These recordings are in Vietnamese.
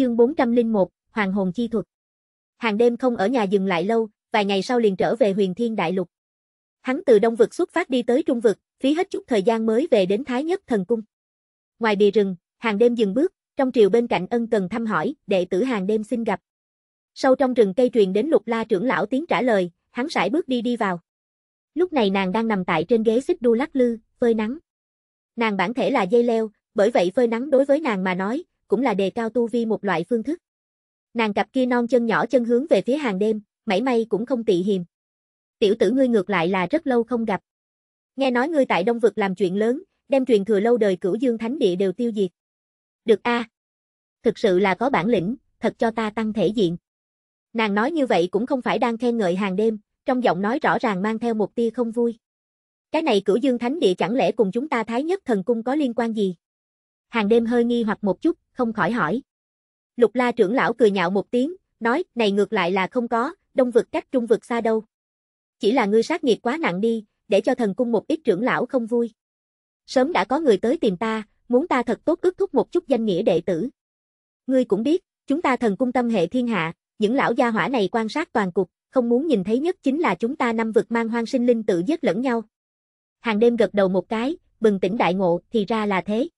Chương 401, Hoàng hồn chi thuật. Hàng đêm không ở nhà dừng lại lâu, vài ngày sau liền trở về Huyền Thiên Đại Lục. Hắn từ Đông vực xuất phát đi tới Trung vực, phí hết chút thời gian mới về đến Thái Nhất Thần Cung. Ngoài bìa rừng, hàng đêm dừng bước, trong triều bên cạnh ân cần thăm hỏi, đệ tử hàng đêm xin gặp. Sâu trong rừng cây truyền đến Lục La trưởng lão tiếng trả lời, hắn sải bước đi đi vào. Lúc này nàng đang nằm tại trên ghế xích đu lắc lư, phơi nắng. Nàng bản thể là dây leo, bởi vậy phơi nắng đối với nàng mà nói, cũng là đề cao tu vi một loại phương thức. Nàng cặp kia non chân nhỏ chân hướng về phía hàng đêm, mảy may cũng không tị hiềm. Tiểu tử ngươi ngược lại là rất lâu không gặp. Nghe nói ngươi tại Đông Vực làm chuyện lớn, đem truyền thừa lâu đời cửu dương thánh địa đều tiêu diệt. Được a Thực sự là có bản lĩnh, thật cho ta tăng thể diện. Nàng nói như vậy cũng không phải đang khen ngợi hàng đêm, trong giọng nói rõ ràng mang theo một tia không vui. Cái này cửu dương thánh địa chẳng lẽ cùng chúng ta thái nhất thần cung có liên quan gì? Hàng đêm hơi nghi hoặc một chút, không khỏi hỏi. Lục la trưởng lão cười nhạo một tiếng, nói, này ngược lại là không có, đông vực cách trung vực xa đâu. Chỉ là ngươi sát nghiệp quá nặng đi, để cho thần cung một ít trưởng lão không vui. Sớm đã có người tới tìm ta, muốn ta thật tốt ước thúc một chút danh nghĩa đệ tử. Ngươi cũng biết, chúng ta thần cung tâm hệ thiên hạ, những lão gia hỏa này quan sát toàn cục, không muốn nhìn thấy nhất chính là chúng ta năm vực mang hoang sinh linh tự giết lẫn nhau. Hàng đêm gật đầu một cái, bừng tỉnh đại ngộ, thì ra là thế.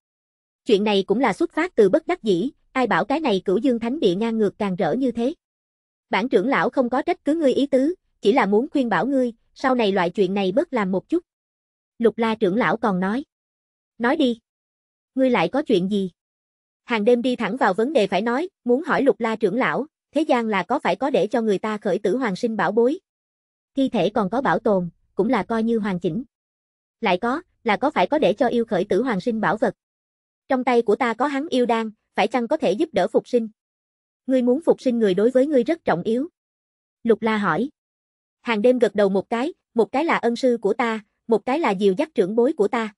Chuyện này cũng là xuất phát từ bất đắc dĩ, ai bảo cái này cửu dương thánh địa ngang ngược càng rỡ như thế. Bản trưởng lão không có trách cứ ngươi ý tứ, chỉ là muốn khuyên bảo ngươi, sau này loại chuyện này bớt làm một chút. Lục la trưởng lão còn nói. Nói đi. Ngươi lại có chuyện gì? Hàng đêm đi thẳng vào vấn đề phải nói, muốn hỏi lục la trưởng lão, thế gian là có phải có để cho người ta khởi tử hoàng sinh bảo bối. Thi thể còn có bảo tồn, cũng là coi như hoàn chỉnh. Lại có, là có phải có để cho yêu khởi tử hoàng sinh bảo vật. Trong tay của ta có hắn yêu đan, phải chăng có thể giúp đỡ phục sinh? Ngươi muốn phục sinh người đối với ngươi rất trọng yếu. Lục La hỏi. Hàng đêm gật đầu một cái, một cái là ân sư của ta, một cái là diều dắt trưởng bối của ta.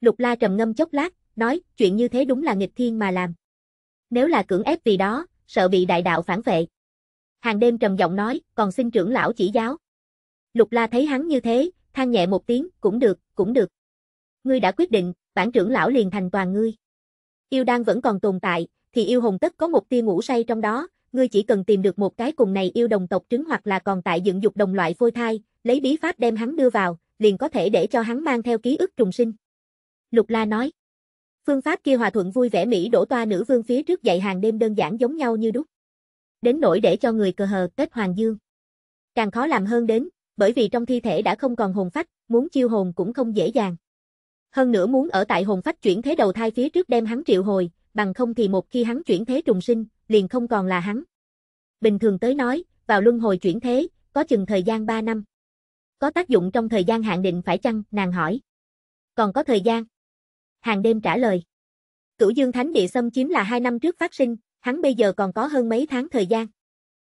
Lục La trầm ngâm chốc lát, nói, chuyện như thế đúng là nghịch thiên mà làm. Nếu là cưỡng ép vì đó, sợ bị đại đạo phản vệ. Hàng đêm trầm giọng nói, còn xin trưởng lão chỉ giáo. Lục La thấy hắn như thế, than nhẹ một tiếng, cũng được, cũng được. Ngươi đã quyết định, bản trưởng lão liền thành toàn ngươi. Yêu đan vẫn còn tồn tại, thì yêu hồn tất có một tia ngủ say trong đó, ngươi chỉ cần tìm được một cái cùng này yêu đồng tộc trứng hoặc là còn tại dựng dục đồng loại phôi thai, lấy bí pháp đem hắn đưa vào, liền có thể để cho hắn mang theo ký ức trùng sinh. Lục La nói. Phương pháp kia hòa thuận vui vẻ Mỹ đổ toa nữ vương phía trước dạy hàng đêm đơn giản giống nhau như đúc. Đến nỗi để cho người cờ hờ kết hoàng dương. Càng khó làm hơn đến, bởi vì trong thi thể đã không còn hồn phách, muốn chiêu hồn cũng không dễ dàng. Hơn nữa muốn ở tại hồn phách chuyển thế đầu thai phía trước đem hắn triệu hồi, bằng không thì một khi hắn chuyển thế trùng sinh, liền không còn là hắn. Bình thường tới nói, vào luân hồi chuyển thế, có chừng thời gian 3 năm. Có tác dụng trong thời gian hạn định phải chăng, nàng hỏi. Còn có thời gian. Hàng đêm trả lời. Cửu Dương Thánh Địa xâm chiếm là 2 năm trước phát sinh, hắn bây giờ còn có hơn mấy tháng thời gian.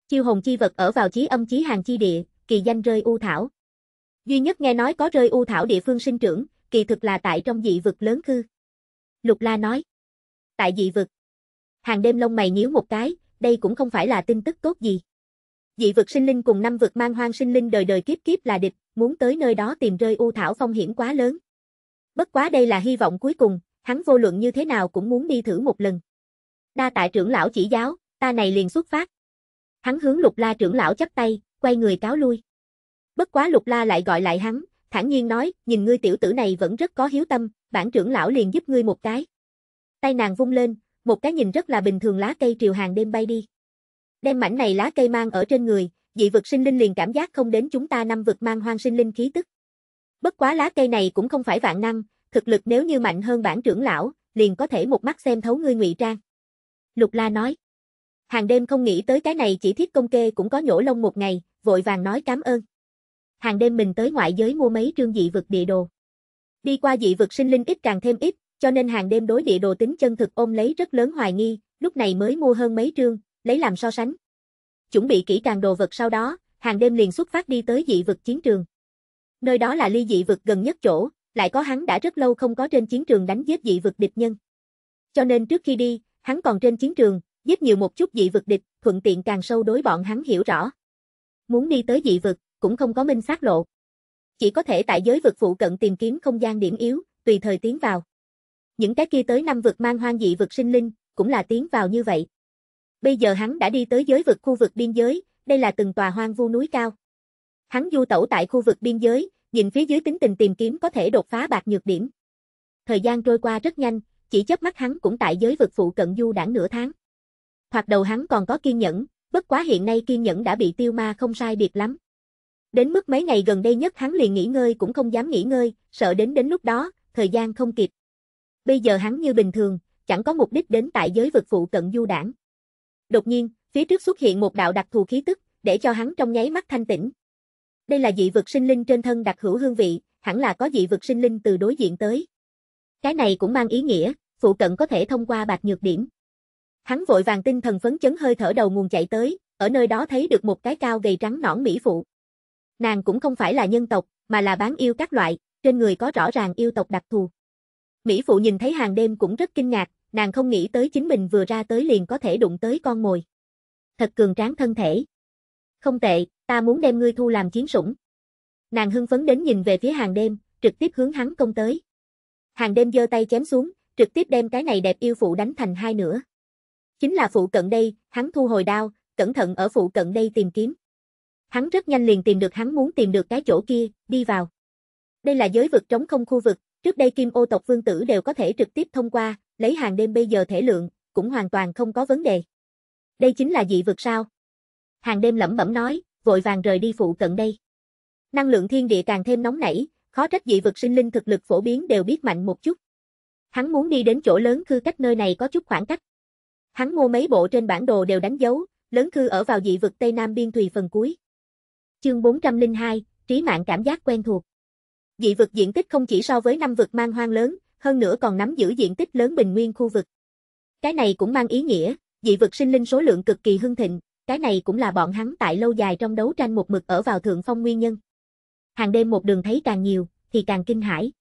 Chiêu hồn chi vật ở vào chí âm chí hàng chi địa, kỳ danh rơi u thảo. Duy nhất nghe nói có rơi u thảo địa phương sinh trưởng, kỳ thực là tại trong dị vực lớn khư. Lục La nói. Tại dị vực. Hàng đêm lông mày nhíu một cái, đây cũng không phải là tin tức tốt gì. Dị vực sinh linh cùng năm vực mang hoang sinh linh đời đời kiếp kiếp là địch, muốn tới nơi đó tìm rơi u thảo phong hiểm quá lớn. Bất quá đây là hy vọng cuối cùng, hắn vô luận như thế nào cũng muốn đi thử một lần. Đa tại trưởng lão chỉ giáo, ta này liền xuất phát. Hắn hướng Lục La trưởng lão chắp tay, quay người cáo lui. Bất quá Lục La lại gọi lại hắn, thản nhiên nói, nhìn ngươi tiểu tử này vẫn rất có hiếu tâm, bản trưởng lão liền giúp ngươi một cái. Tay nàng vung lên, một cái nhìn rất là bình thường lá cây triều hàng đêm bay đi. Đem mảnh này lá cây mang ở trên người, dị vực sinh linh liền cảm giác không đến chúng ta năm vực mang hoang sinh linh khí tức. Bất quá lá cây này cũng không phải vạn năng, thực lực nếu như mạnh hơn bản trưởng lão, liền có thể một mắt xem thấu ngươi ngụy trang. Lục La nói. Hàng đêm không nghĩ tới cái này chỉ thiết công kê cũng có nhổ lông một ngày, vội vàng nói cảm ơn hàng đêm mình tới ngoại giới mua mấy trương dị vực địa đồ. Đi qua dị vực sinh linh ít càng thêm ít, cho nên hàng đêm đối địa đồ tính chân thực ôm lấy rất lớn hoài nghi, lúc này mới mua hơn mấy trương, lấy làm so sánh. Chuẩn bị kỹ càng đồ vật sau đó, hàng đêm liền xuất phát đi tới dị vực chiến trường. Nơi đó là ly dị vực gần nhất chỗ, lại có hắn đã rất lâu không có trên chiến trường đánh giết dị vực địch nhân. Cho nên trước khi đi, hắn còn trên chiến trường, giết nhiều một chút dị vực địch, thuận tiện càng sâu đối bọn hắn hiểu rõ. Muốn đi tới dị vực, cũng không có minh xác lộ. Chỉ có thể tại giới vực phụ cận tìm kiếm không gian điểm yếu, tùy thời tiến vào. Những cái kia tới năm vực mang hoang dị vực sinh linh, cũng là tiến vào như vậy. Bây giờ hắn đã đi tới giới vực khu vực biên giới, đây là từng tòa hoang vu núi cao. Hắn du tẩu tại khu vực biên giới, nhìn phía dưới tính tình tìm kiếm có thể đột phá bạc nhược điểm. Thời gian trôi qua rất nhanh, chỉ chớp mắt hắn cũng tại giới vực phụ cận du đảng nửa tháng. Thoạt đầu hắn còn có kiên nhẫn, bất quá hiện nay kiên nhẫn đã bị tiêu ma không sai biệt lắm. Đến mức mấy ngày gần đây nhất hắn liền nghỉ ngơi cũng không dám nghỉ ngơi, sợ đến đến lúc đó, thời gian không kịp. Bây giờ hắn như bình thường, chẳng có mục đích đến tại giới vực phụ cận du đảng. Đột nhiên, phía trước xuất hiện một đạo đặc thù khí tức, để cho hắn trong nháy mắt thanh tĩnh. Đây là dị vực sinh linh trên thân đặc hữu hương vị, hẳn là có dị vực sinh linh từ đối diện tới. Cái này cũng mang ý nghĩa, phụ cận có thể thông qua bạc nhược điểm. Hắn vội vàng tinh thần phấn chấn hơi thở đầu nguồn chạy tới, ở nơi đó thấy được một cái cao gầy trắng nõn mỹ phụ. Nàng cũng không phải là nhân tộc, mà là bán yêu các loại, trên người có rõ ràng yêu tộc đặc thù. Mỹ phụ nhìn thấy hàng đêm cũng rất kinh ngạc, nàng không nghĩ tới chính mình vừa ra tới liền có thể đụng tới con mồi. Thật cường tráng thân thể. Không tệ, ta muốn đem ngươi thu làm chiến sủng. Nàng hưng phấn đến nhìn về phía hàng đêm, trực tiếp hướng hắn công tới. Hàng đêm giơ tay chém xuống, trực tiếp đem cái này đẹp yêu phụ đánh thành hai nửa. Chính là phụ cận đây, hắn thu hồi đao, cẩn thận ở phụ cận đây tìm kiếm. Hắn rất nhanh liền tìm được hắn muốn tìm được cái chỗ kia, đi vào. Đây là giới vực trống không khu vực, trước đây kim ô tộc vương tử đều có thể trực tiếp thông qua, lấy hàng đêm bây giờ thể lượng, cũng hoàn toàn không có vấn đề. Đây chính là dị vực sao? Hàng đêm lẩm bẩm nói, vội vàng rời đi phụ cận đây. Năng lượng thiên địa càng thêm nóng nảy, khó trách dị vực sinh linh thực lực phổ biến đều biết mạnh một chút. Hắn muốn đi đến chỗ lớn khư cách nơi này có chút khoảng cách. Hắn mua mấy bộ trên bản đồ đều đánh dấu, lớn khư ở vào dị vực Tây Nam biên thùy phần cuối. Chương 402, trí mạng cảm giác quen thuộc. Dị vực diện tích không chỉ so với năm vực mang hoang lớn, hơn nữa còn nắm giữ diện tích lớn bình nguyên khu vực. Cái này cũng mang ý nghĩa, dị vực sinh linh số lượng cực kỳ hưng thịnh, cái này cũng là bọn hắn tại lâu dài trong đấu tranh một mực ở vào thượng phong nguyên nhân. Hàng đêm một đường thấy càng nhiều, thì càng kinh hãi.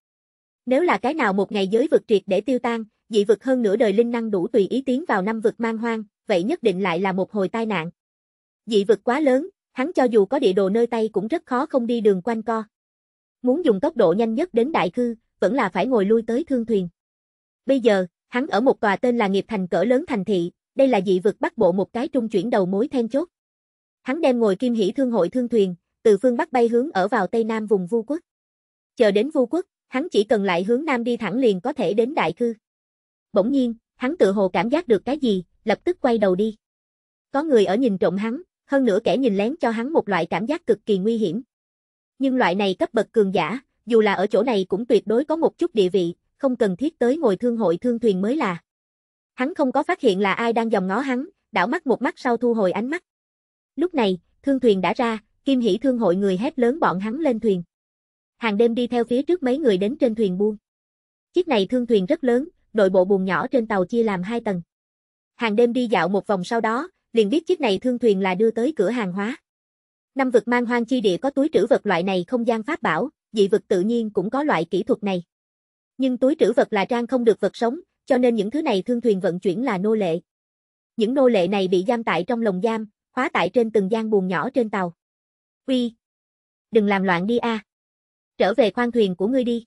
Nếu là cái nào một ngày giới vực triệt để tiêu tan, dị vực hơn nửa đời linh năng đủ tùy ý tiến vào năm vực mang hoang, vậy nhất định lại là một hồi tai nạn. Dị vực quá lớn, hắn cho dù có địa đồ nơi tay cũng rất khó không đi đường quanh co. Muốn dùng tốc độ nhanh nhất đến đại khư, vẫn là phải ngồi lui tới thương thuyền. Bây giờ, hắn ở một tòa tên là nghiệp thành cỡ lớn thành thị, đây là dị vực bắc bộ một cái trung chuyển đầu mối then chốt. Hắn đem ngồi kim hỷ thương hội thương thuyền, từ phương Bắc bay hướng ở vào Tây Nam vùng Vu Quốc. Chờ đến Vu Quốc, hắn chỉ cần lại hướng Nam đi thẳng liền có thể đến Đại Cư. Bỗng nhiên, hắn tự hồ cảm giác được cái gì, lập tức quay đầu đi. Có người ở nhìn trộm hắn, hơn nữa kẻ nhìn lén cho hắn một loại cảm giác cực kỳ nguy hiểm. Nhưng loại này cấp bậc cường giả, dù là ở chỗ này cũng tuyệt đối có một chút địa vị, không cần thiết tới ngồi thương hội thương thuyền mới là. Hắn không có phát hiện là ai đang dòng ngó hắn, đảo mắt một mắt sau thu hồi ánh mắt. Lúc này, thương thuyền đã ra, Kim Hỷ thương hội người hét lớn bọn hắn lên thuyền. Hàng đêm đi theo phía trước mấy người đến trên thuyền buôn Chiếc này thương thuyền rất lớn, nội bộ buồng nhỏ trên tàu chia làm hai tầng. Hàng đêm đi dạo một vòng sau đó, liền biết chiếc này thương thuyền là đưa tới cửa hàng hóa. Năm vực mang hoang chi địa có túi trữ vật loại này không gian pháp bảo, dị vực tự nhiên cũng có loại kỹ thuật này. Nhưng túi trữ vật là trang không được vật sống, cho nên những thứ này thương thuyền vận chuyển là nô lệ. Những nô lệ này bị giam tại trong lồng giam, khóa tại trên từng gian buồng nhỏ trên tàu. Uy, đừng làm loạn đi a. À. Trở về khoang thuyền của ngươi đi.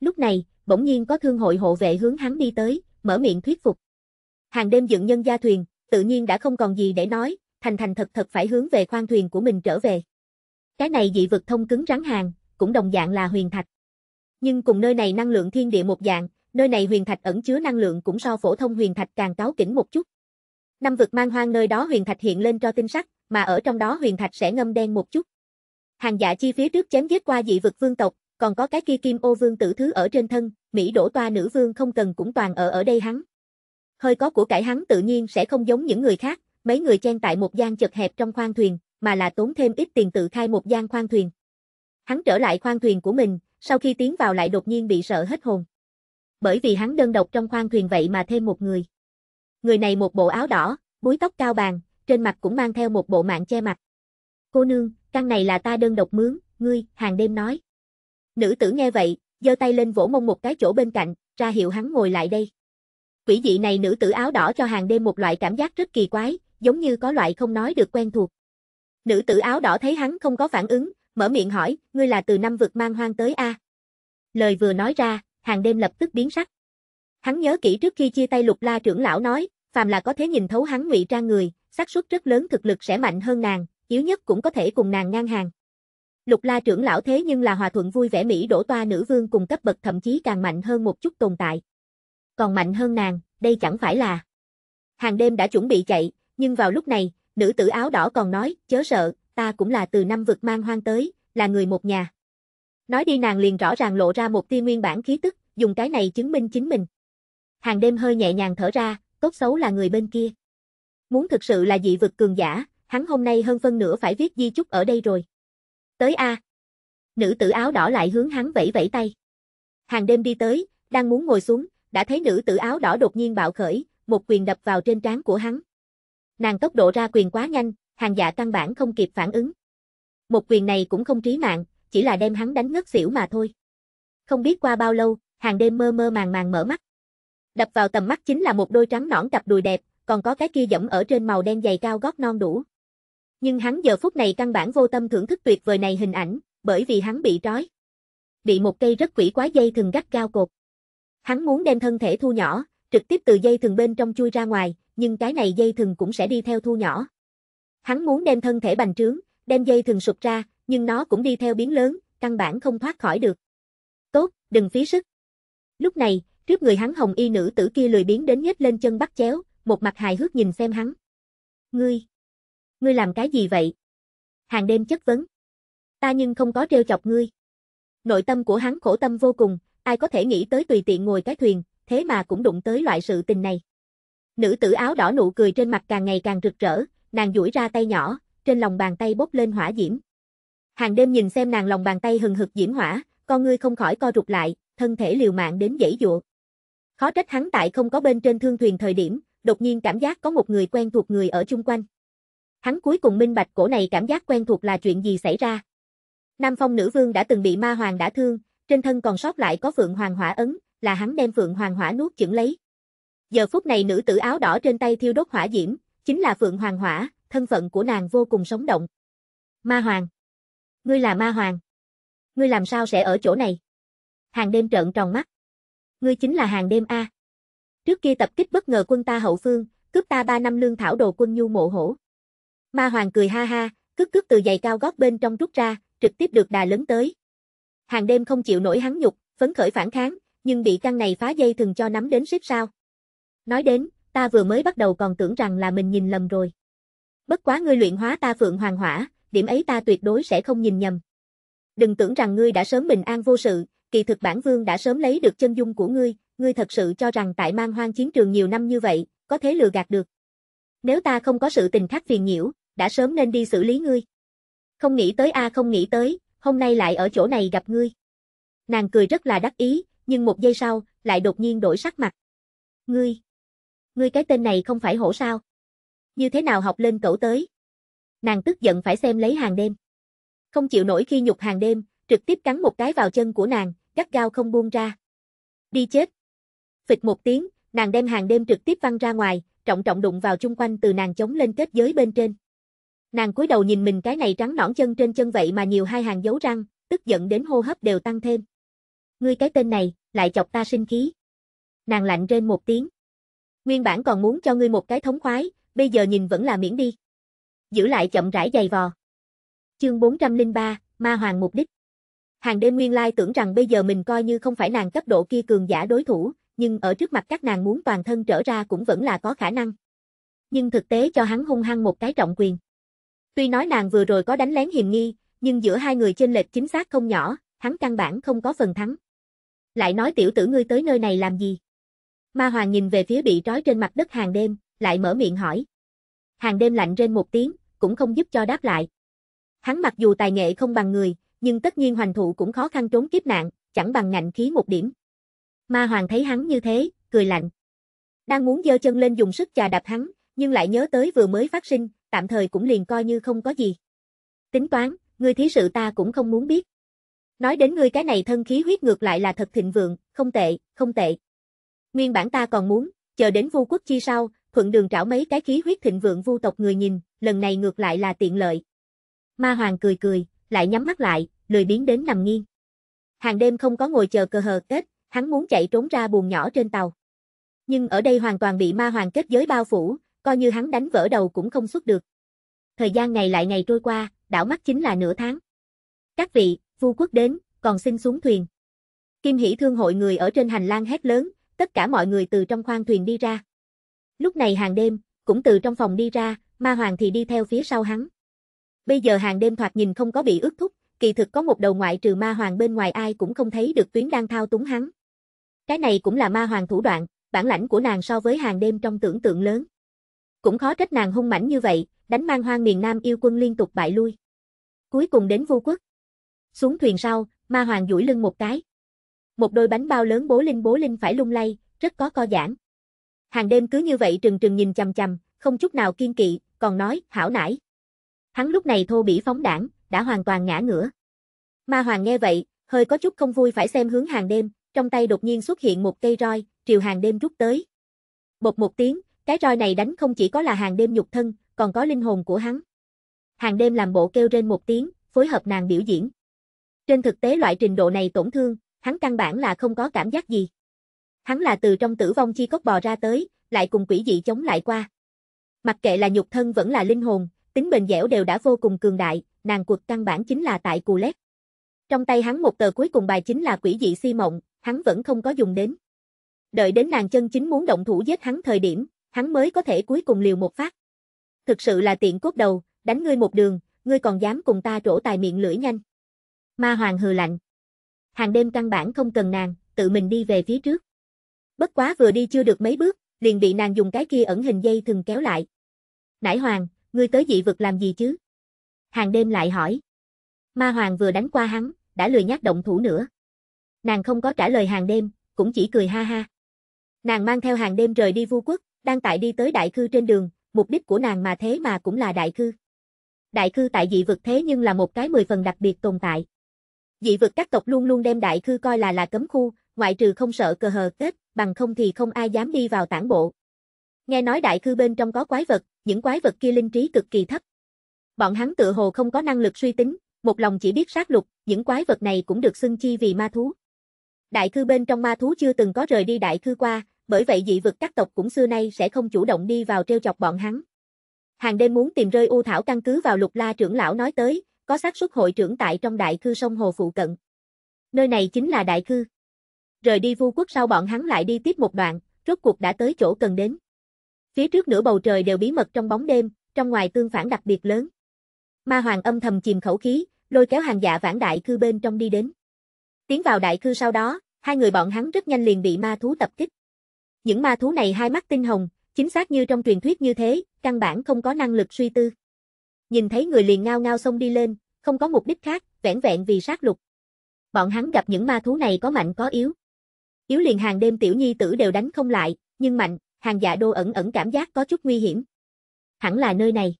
Lúc này, bỗng nhiên có thương hội hộ vệ hướng hắn đi tới, mở miệng thuyết phục. Hàng đêm dựng nhân gia thuyền, tự nhiên đã không còn gì để nói, thành thành thật thật phải hướng về khoang thuyền của mình trở về. Cái này dị vực thông cứng rắn hàng, cũng đồng dạng là huyền thạch. Nhưng cùng nơi này năng lượng thiên địa một dạng, nơi này huyền thạch ẩn chứa năng lượng cũng so phổ thông huyền thạch càng cáo kỉnh một chút. Năm vực mang hoang nơi đó huyền thạch hiện lên cho tinh sắc, mà ở trong đó huyền thạch sẽ ngâm đen một chút. Hàng dạ chi phía trước chém giết qua dị vực vương tộc, còn có cái kia kim ô vương tử thứ ở trên thân, Mỹ đổ toa nữ vương không cần cũng toàn ở ở đây hắn hơi có của cải hắn tự nhiên sẽ không giống những người khác, mấy người chen tại một gian chật hẹp trong khoang thuyền, mà là tốn thêm ít tiền tự khai một gian khoang thuyền. Hắn trở lại khoang thuyền của mình, sau khi tiến vào lại đột nhiên bị sợ hết hồn. Bởi vì hắn đơn độc trong khoang thuyền vậy mà thêm một người. Người này một bộ áo đỏ, búi tóc cao bàn, trên mặt cũng mang theo một bộ mạng che mặt. Cô nương, căn này là ta đơn độc mướn, ngươi, hàng đêm nói. Nữ tử nghe vậy, giơ tay lên vỗ mông một cái chỗ bên cạnh, ra hiệu hắn ngồi lại đây. Quỷ dị này nữ tử áo đỏ cho hàng đêm một loại cảm giác rất kỳ quái, giống như có loại không nói được quen thuộc. Nữ tử áo đỏ thấy hắn không có phản ứng, mở miệng hỏi, ngươi là từ năm vực mang hoang tới a? Lời vừa nói ra, hàng đêm lập tức biến sắc. Hắn nhớ kỹ trước khi chia tay Lục La trưởng lão nói, phàm là có thế nhìn thấu hắn ngụy trang người, xác suất rất lớn thực lực sẽ mạnh hơn nàng, yếu nhất cũng có thể cùng nàng ngang hàng. Lục La trưởng lão thế nhưng là hòa thuận vui vẻ Mỹ đổ toa nữ vương cùng cấp bậc thậm chí càng mạnh hơn một chút tồn tại còn mạnh hơn nàng, đây chẳng phải là. Hàng đêm đã chuẩn bị chạy, nhưng vào lúc này, nữ tử áo đỏ còn nói, chớ sợ, ta cũng là từ năm vực mang hoang tới, là người một nhà. Nói đi nàng liền rõ ràng lộ ra một tia nguyên bản khí tức, dùng cái này chứng minh chính mình. Hàng đêm hơi nhẹ nhàng thở ra, tốt xấu là người bên kia. Muốn thực sự là dị vực cường giả, hắn hôm nay hơn phân nửa phải viết di chúc ở đây rồi. Tới A. Nữ tử áo đỏ lại hướng hắn vẫy vẫy tay. Hàng đêm đi tới, đang muốn ngồi xuống, đã thấy nữ tử áo đỏ đột nhiên bạo khởi, một quyền đập vào trên trán của hắn. Nàng tốc độ ra quyền quá nhanh, hàng dạ căn bản không kịp phản ứng. Một quyền này cũng không trí mạng, chỉ là đem hắn đánh ngất xỉu mà thôi. Không biết qua bao lâu, hàng đêm mơ mơ màng màng mở mắt. Đập vào tầm mắt chính là một đôi trắng nõn cặp đùi đẹp, còn có cái kia dẫm ở trên màu đen dày cao gót non đủ. Nhưng hắn giờ phút này căn bản vô tâm thưởng thức tuyệt vời này hình ảnh, bởi vì hắn bị trói. Bị một cây rất quỷ quá dây thừng gắt cao cột. Hắn muốn đem thân thể thu nhỏ, trực tiếp từ dây thừng bên trong chui ra ngoài, nhưng cái này dây thừng cũng sẽ đi theo thu nhỏ. Hắn muốn đem thân thể bành trướng, đem dây thừng sụp ra, nhưng nó cũng đi theo biến lớn, căn bản không thoát khỏi được. Tốt, đừng phí sức. Lúc này, trước người hắn hồng y nữ tử kia lười biến đến nhất lên chân bắt chéo, một mặt hài hước nhìn xem hắn. Ngươi, ngươi làm cái gì vậy? Hàng đêm chất vấn. Ta nhưng không có trêu chọc ngươi. Nội tâm của hắn khổ tâm vô cùng, ai có thể nghĩ tới tùy tiện ngồi cái thuyền, thế mà cũng đụng tới loại sự tình này. Nữ tử áo đỏ nụ cười trên mặt càng ngày càng rực rỡ, nàng duỗi ra tay nhỏ, trên lòng bàn tay bốc lên hỏa diễm. Hàng đêm nhìn xem nàng lòng bàn tay hừng hực diễm hỏa, con ngươi không khỏi co rụt lại, thân thể liều mạng đến dãy dụa. Khó trách hắn tại không có bên trên thương thuyền thời điểm, đột nhiên cảm giác có một người quen thuộc người ở chung quanh. Hắn cuối cùng minh bạch cổ này cảm giác quen thuộc là chuyện gì xảy ra. Nam Phong nữ vương đã từng bị ma hoàng đã thương, trên thân còn sót lại có Phượng Hoàng Hỏa ấn, là hắn đem Phượng Hoàng Hỏa nuốt chửng lấy. Giờ phút này nữ tử áo đỏ trên tay thiêu đốt hỏa diễm, chính là Phượng Hoàng Hỏa, thân phận của nàng vô cùng sống động. Ma Hoàng. Ngươi là Ma Hoàng. Ngươi làm sao sẽ ở chỗ này? Hàng đêm trợn tròn mắt. Ngươi chính là hàng đêm A. Trước kia tập kích bất ngờ quân ta hậu phương, cướp ta ba năm lương thảo đồ quân nhu mộ hổ. Ma Hoàng cười ha ha, cướp cướp từ giày cao gót bên trong rút ra, trực tiếp được đà lớn tới hàng đêm không chịu nổi hắn nhục, phấn khởi phản kháng, nhưng bị căn này phá dây thừng cho nắm đến xếp sao. Nói đến, ta vừa mới bắt đầu còn tưởng rằng là mình nhìn lầm rồi. Bất quá ngươi luyện hóa ta phượng hoàng hỏa, điểm ấy ta tuyệt đối sẽ không nhìn nhầm. Đừng tưởng rằng ngươi đã sớm bình an vô sự, kỳ thực bản vương đã sớm lấy được chân dung của ngươi, ngươi thật sự cho rằng tại mang hoang chiến trường nhiều năm như vậy, có thế lừa gạt được. Nếu ta không có sự tình khắc phiền nhiễu, đã sớm nên đi xử lý ngươi. Không nghĩ tới a không nghĩ tới, hôm nay lại ở chỗ này gặp ngươi. Nàng cười rất là đắc ý, nhưng một giây sau, lại đột nhiên đổi sắc mặt. Ngươi, ngươi cái tên này không phải hổ sao? Như thế nào học lên cẩu tới? Nàng tức giận phải xem lấy hàng đêm. Không chịu nổi khi nhục hàng đêm, trực tiếp cắn một cái vào chân của nàng, gắt gao không buông ra. Đi chết. Phịch một tiếng, nàng đem hàng đêm trực tiếp văng ra ngoài, trọng trọng đụng vào chung quanh từ nàng chống lên kết giới bên trên. Nàng cúi đầu nhìn mình cái này trắng nõn chân trên chân vậy mà nhiều hai hàng dấu răng, tức giận đến hô hấp đều tăng thêm. Ngươi cái tên này, lại chọc ta sinh khí. Nàng lạnh trên một tiếng. Nguyên bản còn muốn cho ngươi một cái thống khoái, bây giờ nhìn vẫn là miễn đi. Giữ lại chậm rãi giày vò. Chương 403, Ma Hoàng mục đích. Hàng đêm nguyên lai tưởng rằng bây giờ mình coi như không phải nàng cấp độ kia cường giả đối thủ, nhưng ở trước mặt các nàng muốn toàn thân trở ra cũng vẫn là có khả năng. Nhưng thực tế cho hắn hung hăng một cái trọng quyền. Tuy nói nàng vừa rồi có đánh lén hiềm nghi, nhưng giữa hai người trên lệch chính xác không nhỏ, hắn căn bản không có phần thắng. Lại nói tiểu tử ngươi tới nơi này làm gì? Ma Hoàng nhìn về phía bị trói trên mặt đất hàng đêm, lại mở miệng hỏi. Hàng đêm lạnh trên một tiếng, cũng không giúp cho đáp lại. Hắn mặc dù tài nghệ không bằng người, nhưng tất nhiên hoành thụ cũng khó khăn trốn kiếp nạn, chẳng bằng ngạnh khí một điểm. Ma Hoàng thấy hắn như thế, cười lạnh. Đang muốn giơ chân lên dùng sức chà đạp hắn, nhưng lại nhớ tới vừa mới phát sinh, tạm thời cũng liền coi như không có gì. Tính toán, ngươi thí sự ta cũng không muốn biết. Nói đến ngươi cái này thân khí huyết ngược lại là thật thịnh vượng, không tệ, không tệ. Nguyên bản ta còn muốn, chờ đến vu quốc chi sau, thuận đường trảo mấy cái khí huyết thịnh vượng vu tộc người nhìn, lần này ngược lại là tiện lợi. Ma Hoàng cười cười, lại nhắm mắt lại, lười biến đến nằm nghiêng. Hàng đêm không có ngồi chờ cơ hờ kết, hắn muốn chạy trốn ra buồn nhỏ trên tàu. Nhưng ở đây hoàn toàn bị Ma Hoàng kết giới bao phủ, coi như hắn đánh vỡ đầu cũng không xuất được. Thời gian ngày lại ngày trôi qua, đảo mắt chính là nửa tháng. Các vị, phu quốc đến, còn xin xuống thuyền. Kim Hỷ thương hội người ở trên hành lang hét lớn, tất cả mọi người từ trong khoang thuyền đi ra. Lúc này hàng đêm, cũng từ trong phòng đi ra, ma hoàng thì đi theo phía sau hắn. Bây giờ hàng đêm thoạt nhìn không có bị ước thúc, kỳ thực có một đầu ngoại trừ ma hoàng bên ngoài ai cũng không thấy được tuyến đang thao túng hắn. Cái này cũng là ma hoàng thủ đoạn, bản lãnh của nàng so với hàng đêm trong tưởng tượng lớn. Cũng khó trách nàng hung mãnh như vậy, đánh mang hoang miền Nam yêu quân liên tục bại lui. Cuối cùng đến vu quốc. Xuống thuyền sau, ma hoàng duỗi lưng một cái. Một đôi bánh bao lớn bố linh bố linh phải lung lay, rất có co giãn. Hàng đêm cứ như vậy trừng trừng nhìn chằm chằm, không chút nào kiên kỵ, còn nói, hảo nải. Hắn lúc này thô bỉ phóng đảng, đã hoàn toàn ngã ngửa. Ma hoàng nghe vậy, hơi có chút không vui phải xem hướng hàng đêm, trong tay đột nhiên xuất hiện một cây roi, triều hàng đêm rút tới. Bột một tiếng, cái roi này đánh không chỉ có là hàng đêm nhục thân, còn có linh hồn của hắn. Hàng đêm làm bộ kêu rên một tiếng, phối hợp nàng biểu diễn. Trên thực tế loại trình độ này tổn thương, hắn căn bản là không có cảm giác gì. Hắn là từ trong tử vong chi cốc bò ra tới, lại cùng quỷ dị chống lại qua. Mặc kệ là nhục thân vẫn là linh hồn, tính bền dẻo đều đã vô cùng cường đại, nàng quật căn bản chính là tại cù lét. Trong tay hắn một tờ cuối cùng bài chính là quỷ dị si mộng, hắn vẫn không có dùng đến. Đợi đến nàng chân chính muốn động thủ giết hắn thời điểm, hắn mới có thể cuối cùng liều một phát. Thực sự là tiện cốt đầu, đánh ngươi một đường, ngươi còn dám cùng ta trổ tài miệng lưỡi nhanh. Ma Hoàng hừ lạnh. Hàng đêm căn bản không cần nàng, tự mình đi về phía trước. Bất quá vừa đi chưa được mấy bước, liền bị nàng dùng cái kia ẩn hình dây thừng kéo lại. nãi Hoàng, ngươi tới dị vực làm gì chứ? Hàng đêm lại hỏi. Ma Hoàng vừa đánh qua hắn, đã lười nhắc động thủ nữa. Nàng không có trả lời hàng đêm, cũng chỉ cười ha ha. Nàng mang theo hàng đêm rời đi vu quốc, đang tại đi tới đại khư trên đường, mục đích của nàng mà thế mà cũng là đại khư. Đại khư tại dị vực thế nhưng là một cái mười phần đặc biệt tồn tại. Dị vực các tộc luôn luôn đem đại khư coi là là cấm khu, ngoại trừ không sợ cờ hờ kết, bằng không thì không ai dám đi vào tản bộ. Nghe nói đại khư bên trong có quái vật, những quái vật kia linh trí cực kỳ thấp. Bọn hắn tự hồ không có năng lực suy tính, một lòng chỉ biết sát lục, những quái vật này cũng được xưng chi vì ma thú. Đại khư bên trong ma thú chưa từng có rời đi đại khư qua, bởi vậy dị vực các tộc cũng xưa nay sẽ không chủ động đi vào treo chọc bọn hắn. Hàng đêm muốn tìm rơi U Thảo căn cứ vào lục la trưởng lão nói tới, có xác suất hội trưởng tại trong đại khư sông Hồ phụ cận. Nơi này chính là đại khư. Rời đi vu quốc sau bọn hắn lại đi tiếp một đoạn, rốt cuộc đã tới chỗ cần đến. Phía trước nửa bầu trời đều bí mật trong bóng đêm, trong ngoài tương phản đặc biệt lớn. Ma Hoàng âm thầm chìm khẩu khí, lôi kéo hàng dạ vãng đại khư bên trong đi đến. Tiến vào đại khư sau đó, hai người bọn hắn rất nhanh liền bị ma thú tập kích. Những ma thú này hai mắt tinh hồng, chính xác như trong truyền thuyết như thế, căn bản không có năng lực suy tư. Nhìn thấy người liền ngao ngao xông đi lên, không có mục đích khác, vẻn vẹn vì sát lục. Bọn hắn gặp những ma thú này có mạnh có yếu. Yếu liền hàng đêm tiểu nhi tử đều đánh không lại, nhưng mạnh, hàng dạ đô ẩn ẩn cảm giác có chút nguy hiểm. Hẳn là nơi này.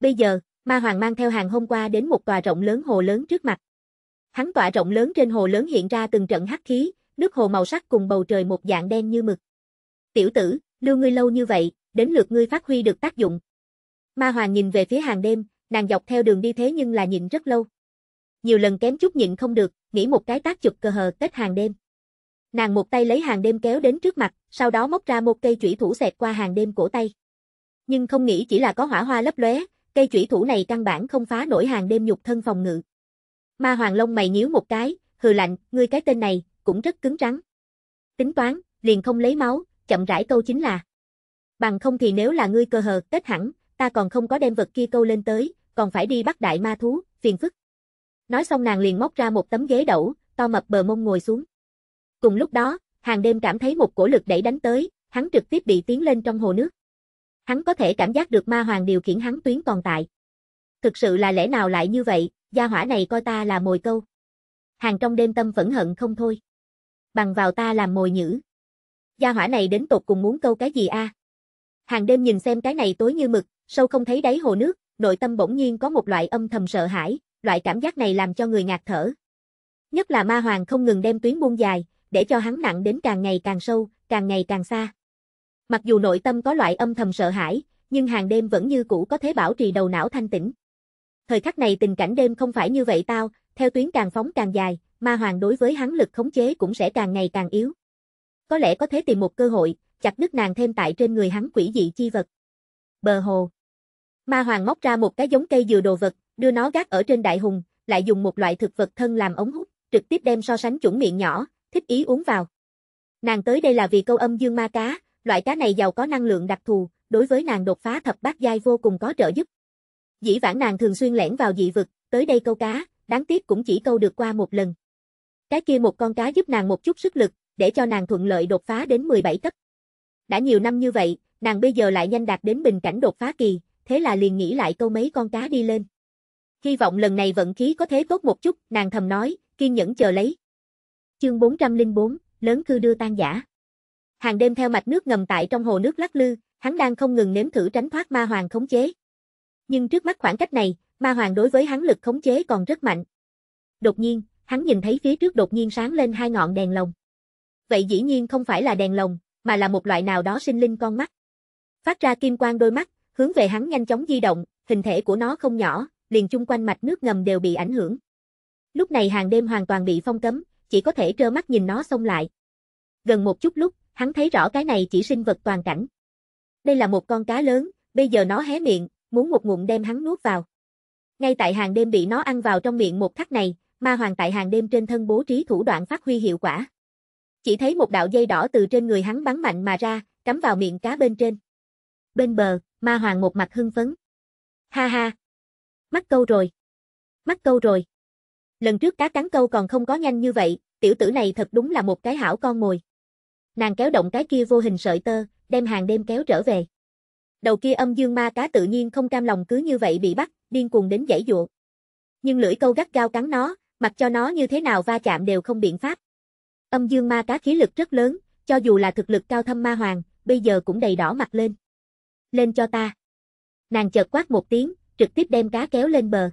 Bây giờ, ma hoàng mang theo hàng hôm qua đến một tòa rộng lớn hồ lớn trước mặt. Hắn tọa rộng lớn trên hồ lớn hiện ra từng trận hắc khí, nước hồ màu sắc cùng bầu trời một dạng đen như mực. Tiểu tử, lưu ngươi lâu như vậy, đến lượt ngươi phát huy được tác dụng. Ma Hoàng nhìn về phía hàng đêm, nàng dọc theo đường đi thế nhưng là nhìn rất lâu. Nhiều lần kém chút nhịn không được, nghĩ một cái tác chụp cờ hờ kết hàng đêm. Nàng một tay lấy hàng đêm kéo đến trước mặt, sau đó móc ra một cây chủy thủ xẹt qua hàng đêm cổ tay. Nhưng không nghĩ chỉ là có hỏa hoa lấp lóe, cây chủy thủ này căn bản không phá nổi hàng đêm nhục thân phòng ngự. Ma Hoàng Long mày nhíu một cái, hừ lạnh, ngươi cái tên này, cũng rất cứng rắn. Tính toán, liền không lấy máu, chậm rãi câu chính là. Bằng không thì nếu là ngươi cơ hờ, tết hẳn, ta còn không có đem vật kia câu lên tới, còn phải đi bắt đại ma thú, phiền phức. Nói xong nàng liền móc ra một tấm ghế đẩu, to mập bờ mông ngồi xuống. Cùng lúc đó, hàng đêm cảm thấy một cổ lực đẩy đánh tới, hắn trực tiếp bị tiến lên trong hồ nước. Hắn có thể cảm giác được ma hoàng điều khiển hắn tuyến còn tại. Thực sự là lẽ nào lại như vậy, gia hỏa này coi ta là mồi câu. Hàng trong đêm tâm phẫn hận không thôi. Bằng vào ta làm mồi nhữ gia hỏa này đến tột cùng muốn câu cái gì a? À? Hàng đêm nhìn xem cái này tối như mực, sâu không thấy đáy hồ nước, nội tâm bỗng nhiên có một loại âm thầm sợ hãi, loại cảm giác này làm cho người ngạt thở. Nhất là ma hoàng không ngừng đem tuyến buông dài, để cho hắn nặng đến càng ngày càng sâu, càng ngày càng xa. Mặc dù nội tâm có loại âm thầm sợ hãi, nhưng hàng đêm vẫn như cũ có thể bảo trì đầu não thanh tĩnh. Thời khắc này tình cảnh đêm không phải như vậy tao, theo tuyến càng phóng càng dài, ma hoàng đối với hắn lực khống chế cũng sẽ càng ngày càng yếu. Có lẽ có thể tìm một cơ hội, chặt đứt nàng thêm tại trên người hắn quỷ dị chi vật. Bờ hồ. Ma hoàng móc ra một cái giống cây dừa đồ vật, đưa nó gác ở trên đại hùng, lại dùng một loại thực vật thân làm ống hút, trực tiếp đem so sánh chuẩn miệng nhỏ, thích ý uống vào. Nàng tới đây là vì câu âm dương ma cá, loại cá này giàu có năng lượng đặc thù, đối với nàng đột phá thập bát giai vô cùng có trợ giúp. Dĩ vãng nàng thường xuyên lẻn vào dị vực, tới đây câu cá, đáng tiếc cũng chỉ câu được qua một lần. Cái kia một con cá giúp nàng một chút sức lực, để cho nàng thuận lợi đột phá đến 17 cấp. Đã nhiều năm như vậy, nàng bây giờ lại nhanh đạt đến bình cảnh đột phá kỳ, thế là liền nghĩ lại câu mấy con cá đi lên. Hy vọng lần này vận khí có thế tốt một chút, nàng thầm nói, kiên nhẫn chờ lấy. Chương 404, lớn cư đưa tan giả. Hàng đêm theo mạch nước ngầm tại trong hồ nước lắc lư, hắn đang không ngừng nếm thử tránh thoát ma hoàng khống chế. Nhưng trước mắt khoảng cách này, ma hoàng đối với hắn lực khống chế còn rất mạnh. Đột nhiên, hắn nhìn thấy phía trước đột nhiên sáng lên hai ngọn đèn lồng vậy dĩ nhiên không phải là đèn lồng, mà là một loại nào đó sinh linh con mắt. Phát ra kim quang đôi mắt, hướng về hắn nhanh chóng di động, hình thể của nó không nhỏ, liền chung quanh mạch nước ngầm đều bị ảnh hưởng. Lúc này hàng đêm hoàn toàn bị phong cấm, chỉ có thể trơ mắt nhìn nó xông lại. Gần một chút lúc, hắn thấy rõ cái này chỉ sinh vật toàn cảnh. Đây là một con cá lớn, bây giờ nó hé miệng, muốn một ngụm đem hắn nuốt vào. Ngay tại hàng đêm bị nó ăn vào trong miệng một khắc này, ma hoàng tại hàng đêm trên thân bố trí thủ đoạn phát huy hiệu quả. Chỉ thấy một đạo dây đỏ từ trên người hắn bắn mạnh mà ra, cắm vào miệng cá bên trên. Bên bờ, ma hoàng một mặt hưng phấn. Ha ha! Mắc câu rồi! Mắc câu rồi! Lần trước cá cắn câu còn không có nhanh như vậy, tiểu tử này thật đúng là một cái hảo con mồi. Nàng kéo động cái kia vô hình sợi tơ, đem hàng đêm kéo trở về. Đầu kia âm dương ma cá tự nhiên không cam lòng cứ như vậy bị bắt, điên cuồng đến giải dụa. Nhưng lưỡi câu gắt gao cắn nó, mặc cho nó như thế nào va chạm đều không biện pháp. Âm dương ma cá khí lực rất lớn, cho dù là thực lực cao thâm ma hoàng, bây giờ cũng đầy đỏ mặt lên. Lên cho ta. Nàng chợt quát một tiếng, trực tiếp đem cá kéo lên bờ.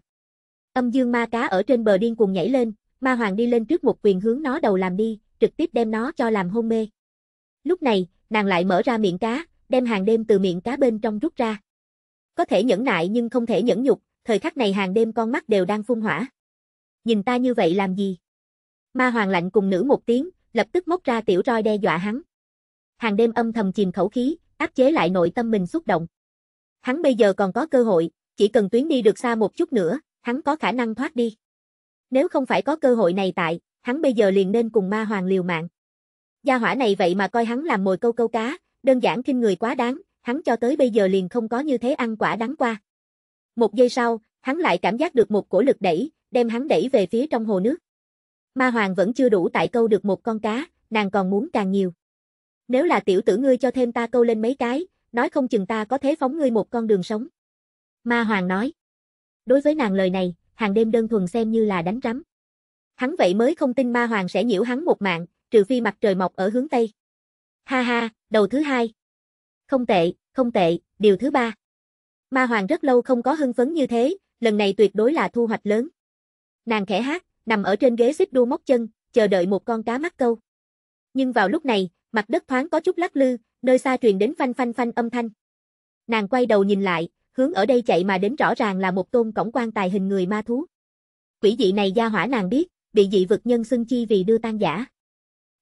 Âm dương ma cá ở trên bờ điên cuồng nhảy lên, ma hoàng đi lên trước một quyền hướng nó đầu làm đi, trực tiếp đem nó cho làm hôn mê. Lúc này, nàng lại mở ra miệng cá, đem hàng đêm từ miệng cá bên trong rút ra. Có thể nhẫn nại nhưng không thể nhẫn nhục, thời khắc này hàng đêm con mắt đều đang phun hỏa. Nhìn ta như vậy làm gì? Ma hoàng lạnh cùng nữ một tiếng, lập tức móc ra tiểu roi đe dọa hắn. Hàng đêm âm thầm chìm khẩu khí, áp chế lại nội tâm mình xúc động. Hắn bây giờ còn có cơ hội, chỉ cần tuyến đi được xa một chút nữa, hắn có khả năng thoát đi. Nếu không phải có cơ hội này tại, hắn bây giờ liền nên cùng ma hoàng liều mạng. Gia hỏa này vậy mà coi hắn làm mồi câu câu cá, đơn giản kinh người quá đáng, hắn cho tới bây giờ liền không có như thế ăn quả đắng qua. Một giây sau, hắn lại cảm giác được một cổ lực đẩy, đem hắn đẩy về phía trong hồ nước. Ma Hoàng vẫn chưa đủ tại câu được một con cá, nàng còn muốn càng nhiều. Nếu là tiểu tử ngươi cho thêm ta câu lên mấy cái, nói không chừng ta có thể phóng ngươi một con đường sống. Ma Hoàng nói. Đối với nàng lời này, hàng đêm đơn thuần xem như là đánh rắm. Hắn vậy mới không tin Ma Hoàng sẽ nhiễu hắn một mạng, trừ phi mặt trời mọc ở hướng Tây. Ha ha, đầu thứ hai. Không tệ, không tệ, điều thứ ba. Ma Hoàng rất lâu không có hưng phấn như thế, lần này tuyệt đối là thu hoạch lớn. Nàng khẽ hát, nằm ở trên ghế xích đu móc chân, chờ đợi một con cá mắc câu. Nhưng vào lúc này, mặt đất thoáng có chút lắc lư, nơi xa truyền đến phanh phanh phanh âm thanh. Nàng quay đầu nhìn lại, hướng ở đây chạy mà đến rõ ràng là một tôn cổng quan tài hình người ma thú. Quỷ dị này gia hỏa nàng biết, bị dị vực nhân xưng chi vì đưa tan giả.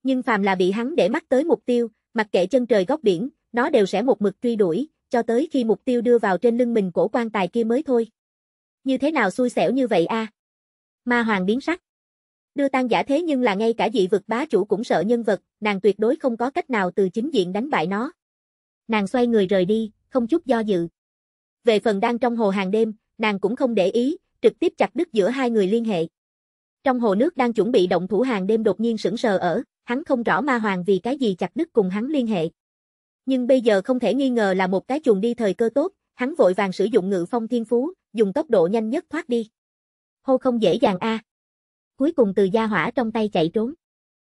Nhưng phàm là bị hắn để mắt tới mục tiêu, mặc kệ chân trời góc biển, nó đều sẽ một mực truy đuổi, cho tới khi mục tiêu đưa vào trên lưng mình cổ quan tài kia mới thôi. Như thế nào xui xẻo như vậy a? À? Ma hoàng biến sắc. Đưa tan giả thế nhưng là ngay cả dị vực bá chủ cũng sợ nhân vật, nàng tuyệt đối không có cách nào từ chính diện đánh bại nó. Nàng xoay người rời đi, không chút do dự. Về phần đang trong hồ hàng đêm, nàng cũng không để ý, trực tiếp chặt đứt giữa hai người liên hệ. Trong hồ nước đang chuẩn bị động thủ hàng đêm đột nhiên sững sờ ở, hắn không rõ ma hoàng vì cái gì chặt đứt cùng hắn liên hệ. Nhưng bây giờ không thể nghi ngờ là một cái chuồng đi thời cơ tốt, hắn vội vàng sử dụng ngự phong thiên phú, dùng tốc độ nhanh nhất thoát đi hô không dễ dàng a. À. Cuối cùng từ gia hỏa trong tay chạy trốn.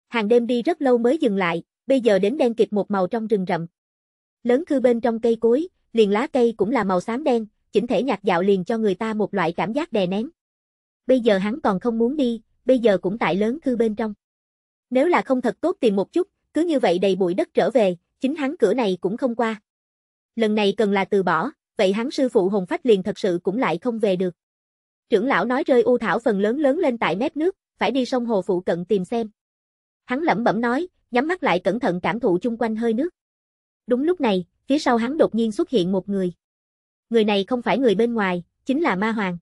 Hàng đêm đi rất lâu mới dừng lại, bây giờ đến đen kịt một màu trong rừng rậm. Lớn khư bên trong cây cối, liền lá cây cũng là màu xám đen, chỉnh thể nhạt dạo liền cho người ta một loại cảm giác đè nén. Bây giờ hắn còn không muốn đi, bây giờ cũng tại lớn khư bên trong. Nếu là không thật tốt tìm một chút, cứ như vậy đầy bụi đất trở về, chính hắn cửa này cũng không qua. Lần này cần là từ bỏ, vậy hắn sư phụ hồn phách liền thật sự cũng lại không về được. Trưởng lão nói rơi u thảo phần lớn lớn lên tại mép nước, phải đi sông hồ phụ cận tìm xem. Hắn lẩm bẩm nói, nhắm mắt lại cẩn thận cảm thụ chung quanh hơi nước. Đúng lúc này, phía sau hắn đột nhiên xuất hiện một người. Người này không phải người bên ngoài, chính là Ma Hoàng.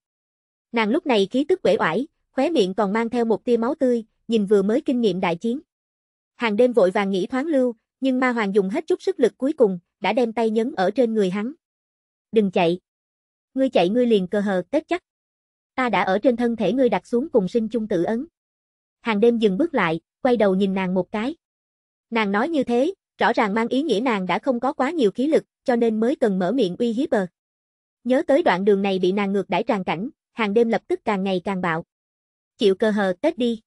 Nàng lúc này khí tức quể oải, khóe miệng còn mang theo một tia máu tươi, nhìn vừa mới kinh nghiệm đại chiến. Hàng đêm vội vàng nghĩ thoáng lưu, nhưng Ma Hoàng dùng hết chút sức lực cuối cùng, đã đem tay nhấn ở trên người hắn. Đừng chạy. Ngươi chạy ngươi liền cơ hờ tết chắc. Ta đã ở trên thân thể ngươi đặt xuống cùng sinh chung tử ấn. Hàng đêm dừng bước lại, quay đầu nhìn nàng một cái. Nàng nói như thế, rõ ràng mang ý nghĩa nàng đã không có quá nhiều khí lực, cho nên mới cần mở miệng uy hiếp bờ. Nhớ tới đoạn đường này bị nàng ngược đãi tràn cảnh, hàng đêm lập tức càng ngày càng bạo. Chịu cơ hờ tết đi.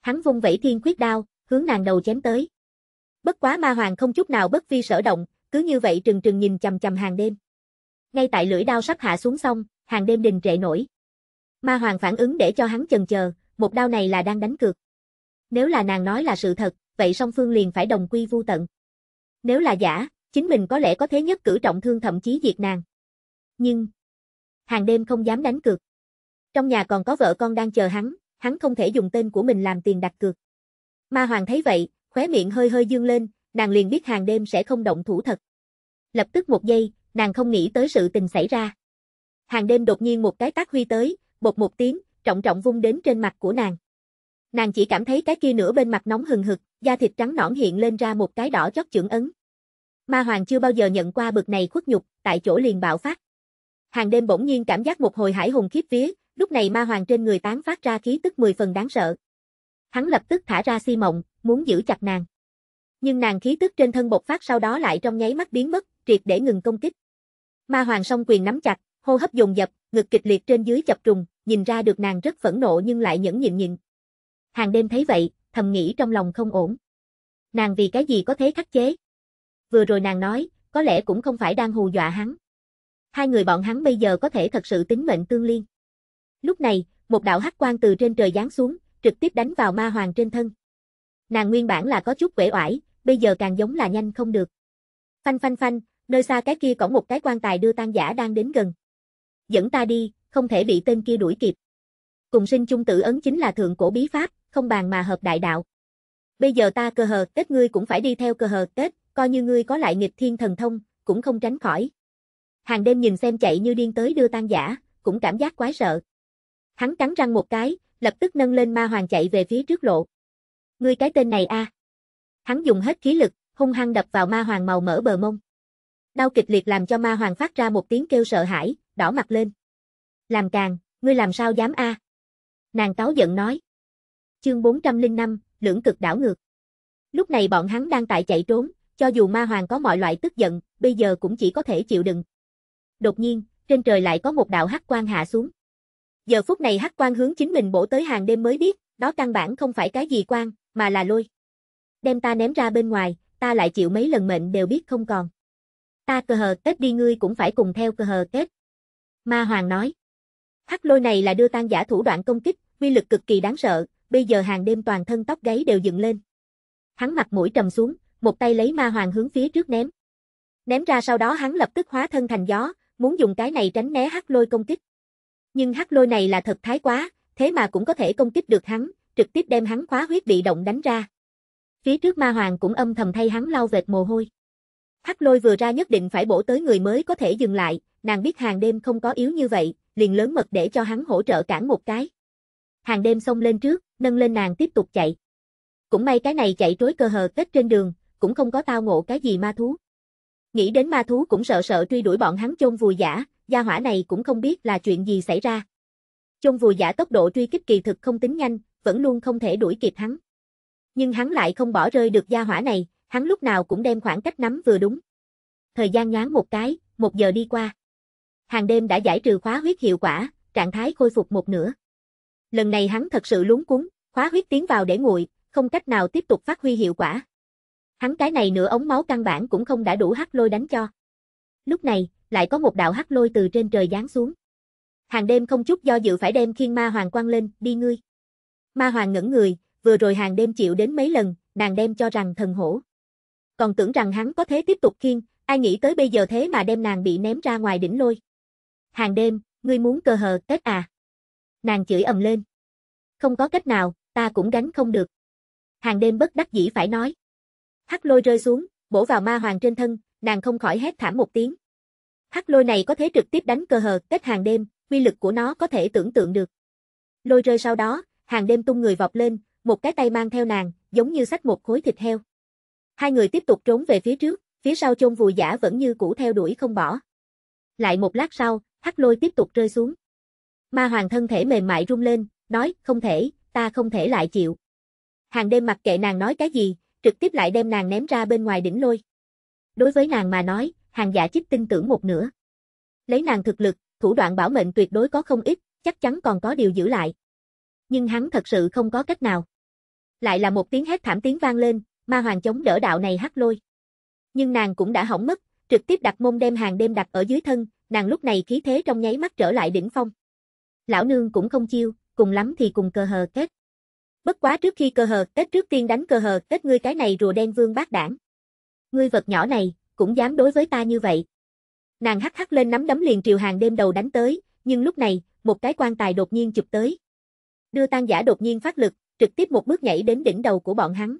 Hắn vung vẩy thiên quyết đao, hướng nàng đầu chém tới. Bất quá ma hoàng không chút nào bất vi sở động, cứ như vậy trừng trừng nhìn chầm chầm hàng đêm. Ngay tại lưỡi đao sắp hạ xuống xong, hàng đêm đình trệ nổi. Ma Hoàng phản ứng để cho hắn chần chờ, một đao này là đang đánh cược. Nếu là nàng nói là sự thật, vậy song phương liền phải đồng quy vu tận. Nếu là giả, chính mình có lẽ có thế nhất cử trọng thương thậm chí diệt nàng. Nhưng, hàng đêm không dám đánh cược. Trong nhà còn có vợ con đang chờ hắn, hắn không thể dùng tên của mình làm tiền đặt cược. Ma Hoàng thấy vậy, khóe miệng hơi hơi dương lên, nàng liền biết hàng đêm sẽ không động thủ thật. Lập tức một giây, nàng không nghĩ tới sự tình xảy ra. Hàng đêm đột nhiên một cái tác huy tới, bột một tiếng, trọng trọng vung đến trên mặt của nàng. Nàng chỉ cảm thấy cái kia nửa bên mặt nóng hừng hực, da thịt trắng nõn hiện lên ra một cái đỏ chót chưởng ấn. Ma Hoàng chưa bao giờ nhận qua bực này khuất nhục, tại chỗ liền bạo phát. Hàng đêm bỗng nhiên cảm giác một hồi hải hùng khiếp vía, lúc này Ma Hoàng trên người tán phát ra khí tức mười phần đáng sợ. Hắn lập tức thả ra si mộng, muốn giữ chặt nàng. Nhưng nàng khí tức trên thân bộc phát sau đó lại trong nháy mắt biến mất, triệt để ngừng công kích. Ma Hoàng song quyền nắm chặt, hô hấp dồn dập, ngực kịch liệt trên dưới chập trùng, nhìn ra được nàng rất phẫn nộ nhưng lại nhẫn nhịn nhịn. Hàng đêm thấy vậy, thầm nghĩ trong lòng không ổn. Nàng vì cái gì có thế khắc chế? Vừa rồi nàng nói, có lẽ cũng không phải đang hù dọa hắn. Hai người bọn hắn bây giờ có thể thật sự tính mệnh tương liên. Lúc này, một đạo hắc quang từ trên trời giáng xuống, trực tiếp đánh vào ma hoàng trên thân. Nàng nguyên bản là có chút quể oải, bây giờ càng giống là nhanh không được. Phanh phanh phanh, nơi xa cái kia cổng một cái quan tài đưa tang giả đang đến gần dẫn ta đi, không thể bị tên kia đuổi kịp. Cùng sinh chung tử ấn chính là thượng cổ bí pháp, không bàn mà hợp đại đạo. Bây giờ ta cơ hờ tết ngươi cũng phải đi theo cơ hờ tết, coi như ngươi có lại nghịch thiên thần thông, cũng không tránh khỏi. Hàng đêm nhìn xem chạy như điên tới đưa tan giả, cũng cảm giác quái sợ. Hắn cắn răng một cái, lập tức nâng lên ma hoàng chạy về phía trước lộ. Ngươi cái tên này a. Hắn dùng hết khí lực, hung hăng đập vào ma hoàng màu mỡ bờ mông. Đau kịch liệt làm cho ma hoàng phát ra một tiếng kêu sợ hãi, đỏ mặt lên. Làm càng, ngươi làm sao dám a? À? Nàng cáo giận nói. Chương 405, lưỡng cực đảo ngược. Lúc này bọn hắn đang tại chạy trốn, cho dù ma hoàng có mọi loại tức giận, bây giờ cũng chỉ có thể chịu đựng. Đột nhiên, trên trời lại có một đạo hắc quang hạ xuống. Giờ phút này hắc quang hướng chính mình bổ tới hàng đêm mới biết, đó căn bản không phải cái gì quang, mà là lôi. Đem ta ném ra bên ngoài, ta lại chịu mấy lần mệnh đều biết không còn. Ta cơ hờ kết đi ngươi cũng phải cùng theo cơ hờ kết. Ma Hoàng nói. Hắc lôi này là đưa tan giả thủ đoạn công kích, uy lực cực kỳ đáng sợ, bây giờ hàng đêm toàn thân tóc gáy đều dựng lên. Hắn mặt mũi trầm xuống, một tay lấy ma hoàng hướng phía trước ném. Ném ra sau đó hắn lập tức hóa thân thành gió, muốn dùng cái này tránh né hắc lôi công kích. Nhưng hắc lôi này là thật thái quá, thế mà cũng có thể công kích được hắn, trực tiếp đem hắn khóa huyết bị động đánh ra. Phía trước ma hoàng cũng âm thầm thay hắn lau vệt mồ hôi. Hắc lôi vừa ra nhất định phải bổ tới người mới có thể dừng lại, nàng biết hàng đêm không có yếu như vậy, liền lớn mật để cho hắn hỗ trợ cản một cái. Hàng đêm xông lên trước, nâng lên nàng tiếp tục chạy. Cũng may cái này chạy trối cơ hờ kết trên đường, cũng không có tao ngộ cái gì ma thú. Nghĩ đến ma thú cũng sợ sợ truy đuổi bọn hắn chôn vùi giả, gia hỏa này cũng không biết là chuyện gì xảy ra. Chôn vùi giả tốc độ truy kích kỳ thực không tính nhanh, vẫn luôn không thể đuổi kịp hắn. Nhưng hắn lại không bỏ rơi được gia hỏa này, hắn lúc nào cũng đem khoảng cách nắm vừa đúng. Thời gian nhoáng một cái, một giờ đi qua hàng đêm đã giải trừ khóa huyết hiệu quả, trạng thái khôi phục một nửa. Lần này hắn thật sự lúng cuốn, khóa huyết tiến vào để nguội, không cách nào tiếp tục phát huy hiệu quả. Hắn cái này nửa ống máu căn bản cũng không đã đủ hắc lôi đánh cho. Lúc này, lại có một đạo hắc lôi từ trên trời giáng xuống. Hàng đêm không chút do dự phải đem khiên ma hoàng quang lên, đi ngươi. Ma hoàng ngẩn người, vừa rồi hàng đêm chịu đến mấy lần, nàng đem cho rằng thần hổ. Còn tưởng rằng hắn có thế tiếp tục khiên, ai nghĩ tới bây giờ thế mà đem nàng bị ném ra ngoài đỉnh lôi hàng đêm, ngươi muốn cờ hờ tết à. Nàng chửi ầm lên. Không có cách nào, ta cũng gánh không được. Hàng đêm bất đắc dĩ phải nói. Hắc lôi rơi xuống, bổ vào ma hoàng trên thân, nàng không khỏi hét thảm một tiếng. Hắc lôi này có thể trực tiếp đánh cờ hờ tết hàng đêm, uy lực của nó có thể tưởng tượng được. Lôi rơi sau đó, hàng đêm tung người vọt lên, một cái tay mang theo nàng, giống như xách một khối thịt heo. Hai người tiếp tục trốn về phía trước, phía sau chôn vùi giả vẫn như cũ theo đuổi không bỏ. Lại một lát sau, Hắc lôi tiếp tục rơi xuống. Ma hoàng thân thể mềm mại rung lên, nói, không thể, ta không thể lại chịu. Hàng đêm mặc kệ nàng nói cái gì, trực tiếp lại đem nàng ném ra bên ngoài đỉnh lôi. Đối với nàng mà nói, hàng giả chích tin tưởng một nửa. Lấy nàng thực lực, thủ đoạn bảo mệnh tuyệt đối có không ít, chắc chắn còn có điều giữ lại. Nhưng hắn thật sự không có cách nào. Lại là một tiếng hét thảm tiếng vang lên, ma hoàng chống đỡ đạo này hắc lôi. Nhưng nàng cũng đã hỏng mất, trực tiếp đặt mông đem hàng đêm đặt ở dưới thân, nàng lúc này khí thế trong nháy mắt trở lại đỉnh phong. Lão nương cũng không chiêu, cùng lắm thì cùng cơ hờ kết. Bất quá trước khi cơ hờ kết trước tiên đánh cơ hờ kết ngươi cái này rùa đen vương bác đảng. Ngươi vật nhỏ này, cũng dám đối với ta như vậy. Nàng hắc hắc lên nắm đấm liền triều hàng đêm đầu đánh tới, nhưng lúc này, một cái quan tài đột nhiên chụp tới. Đưa tan giả đột nhiên phát lực, trực tiếp một bước nhảy đến đỉnh đầu của bọn hắn.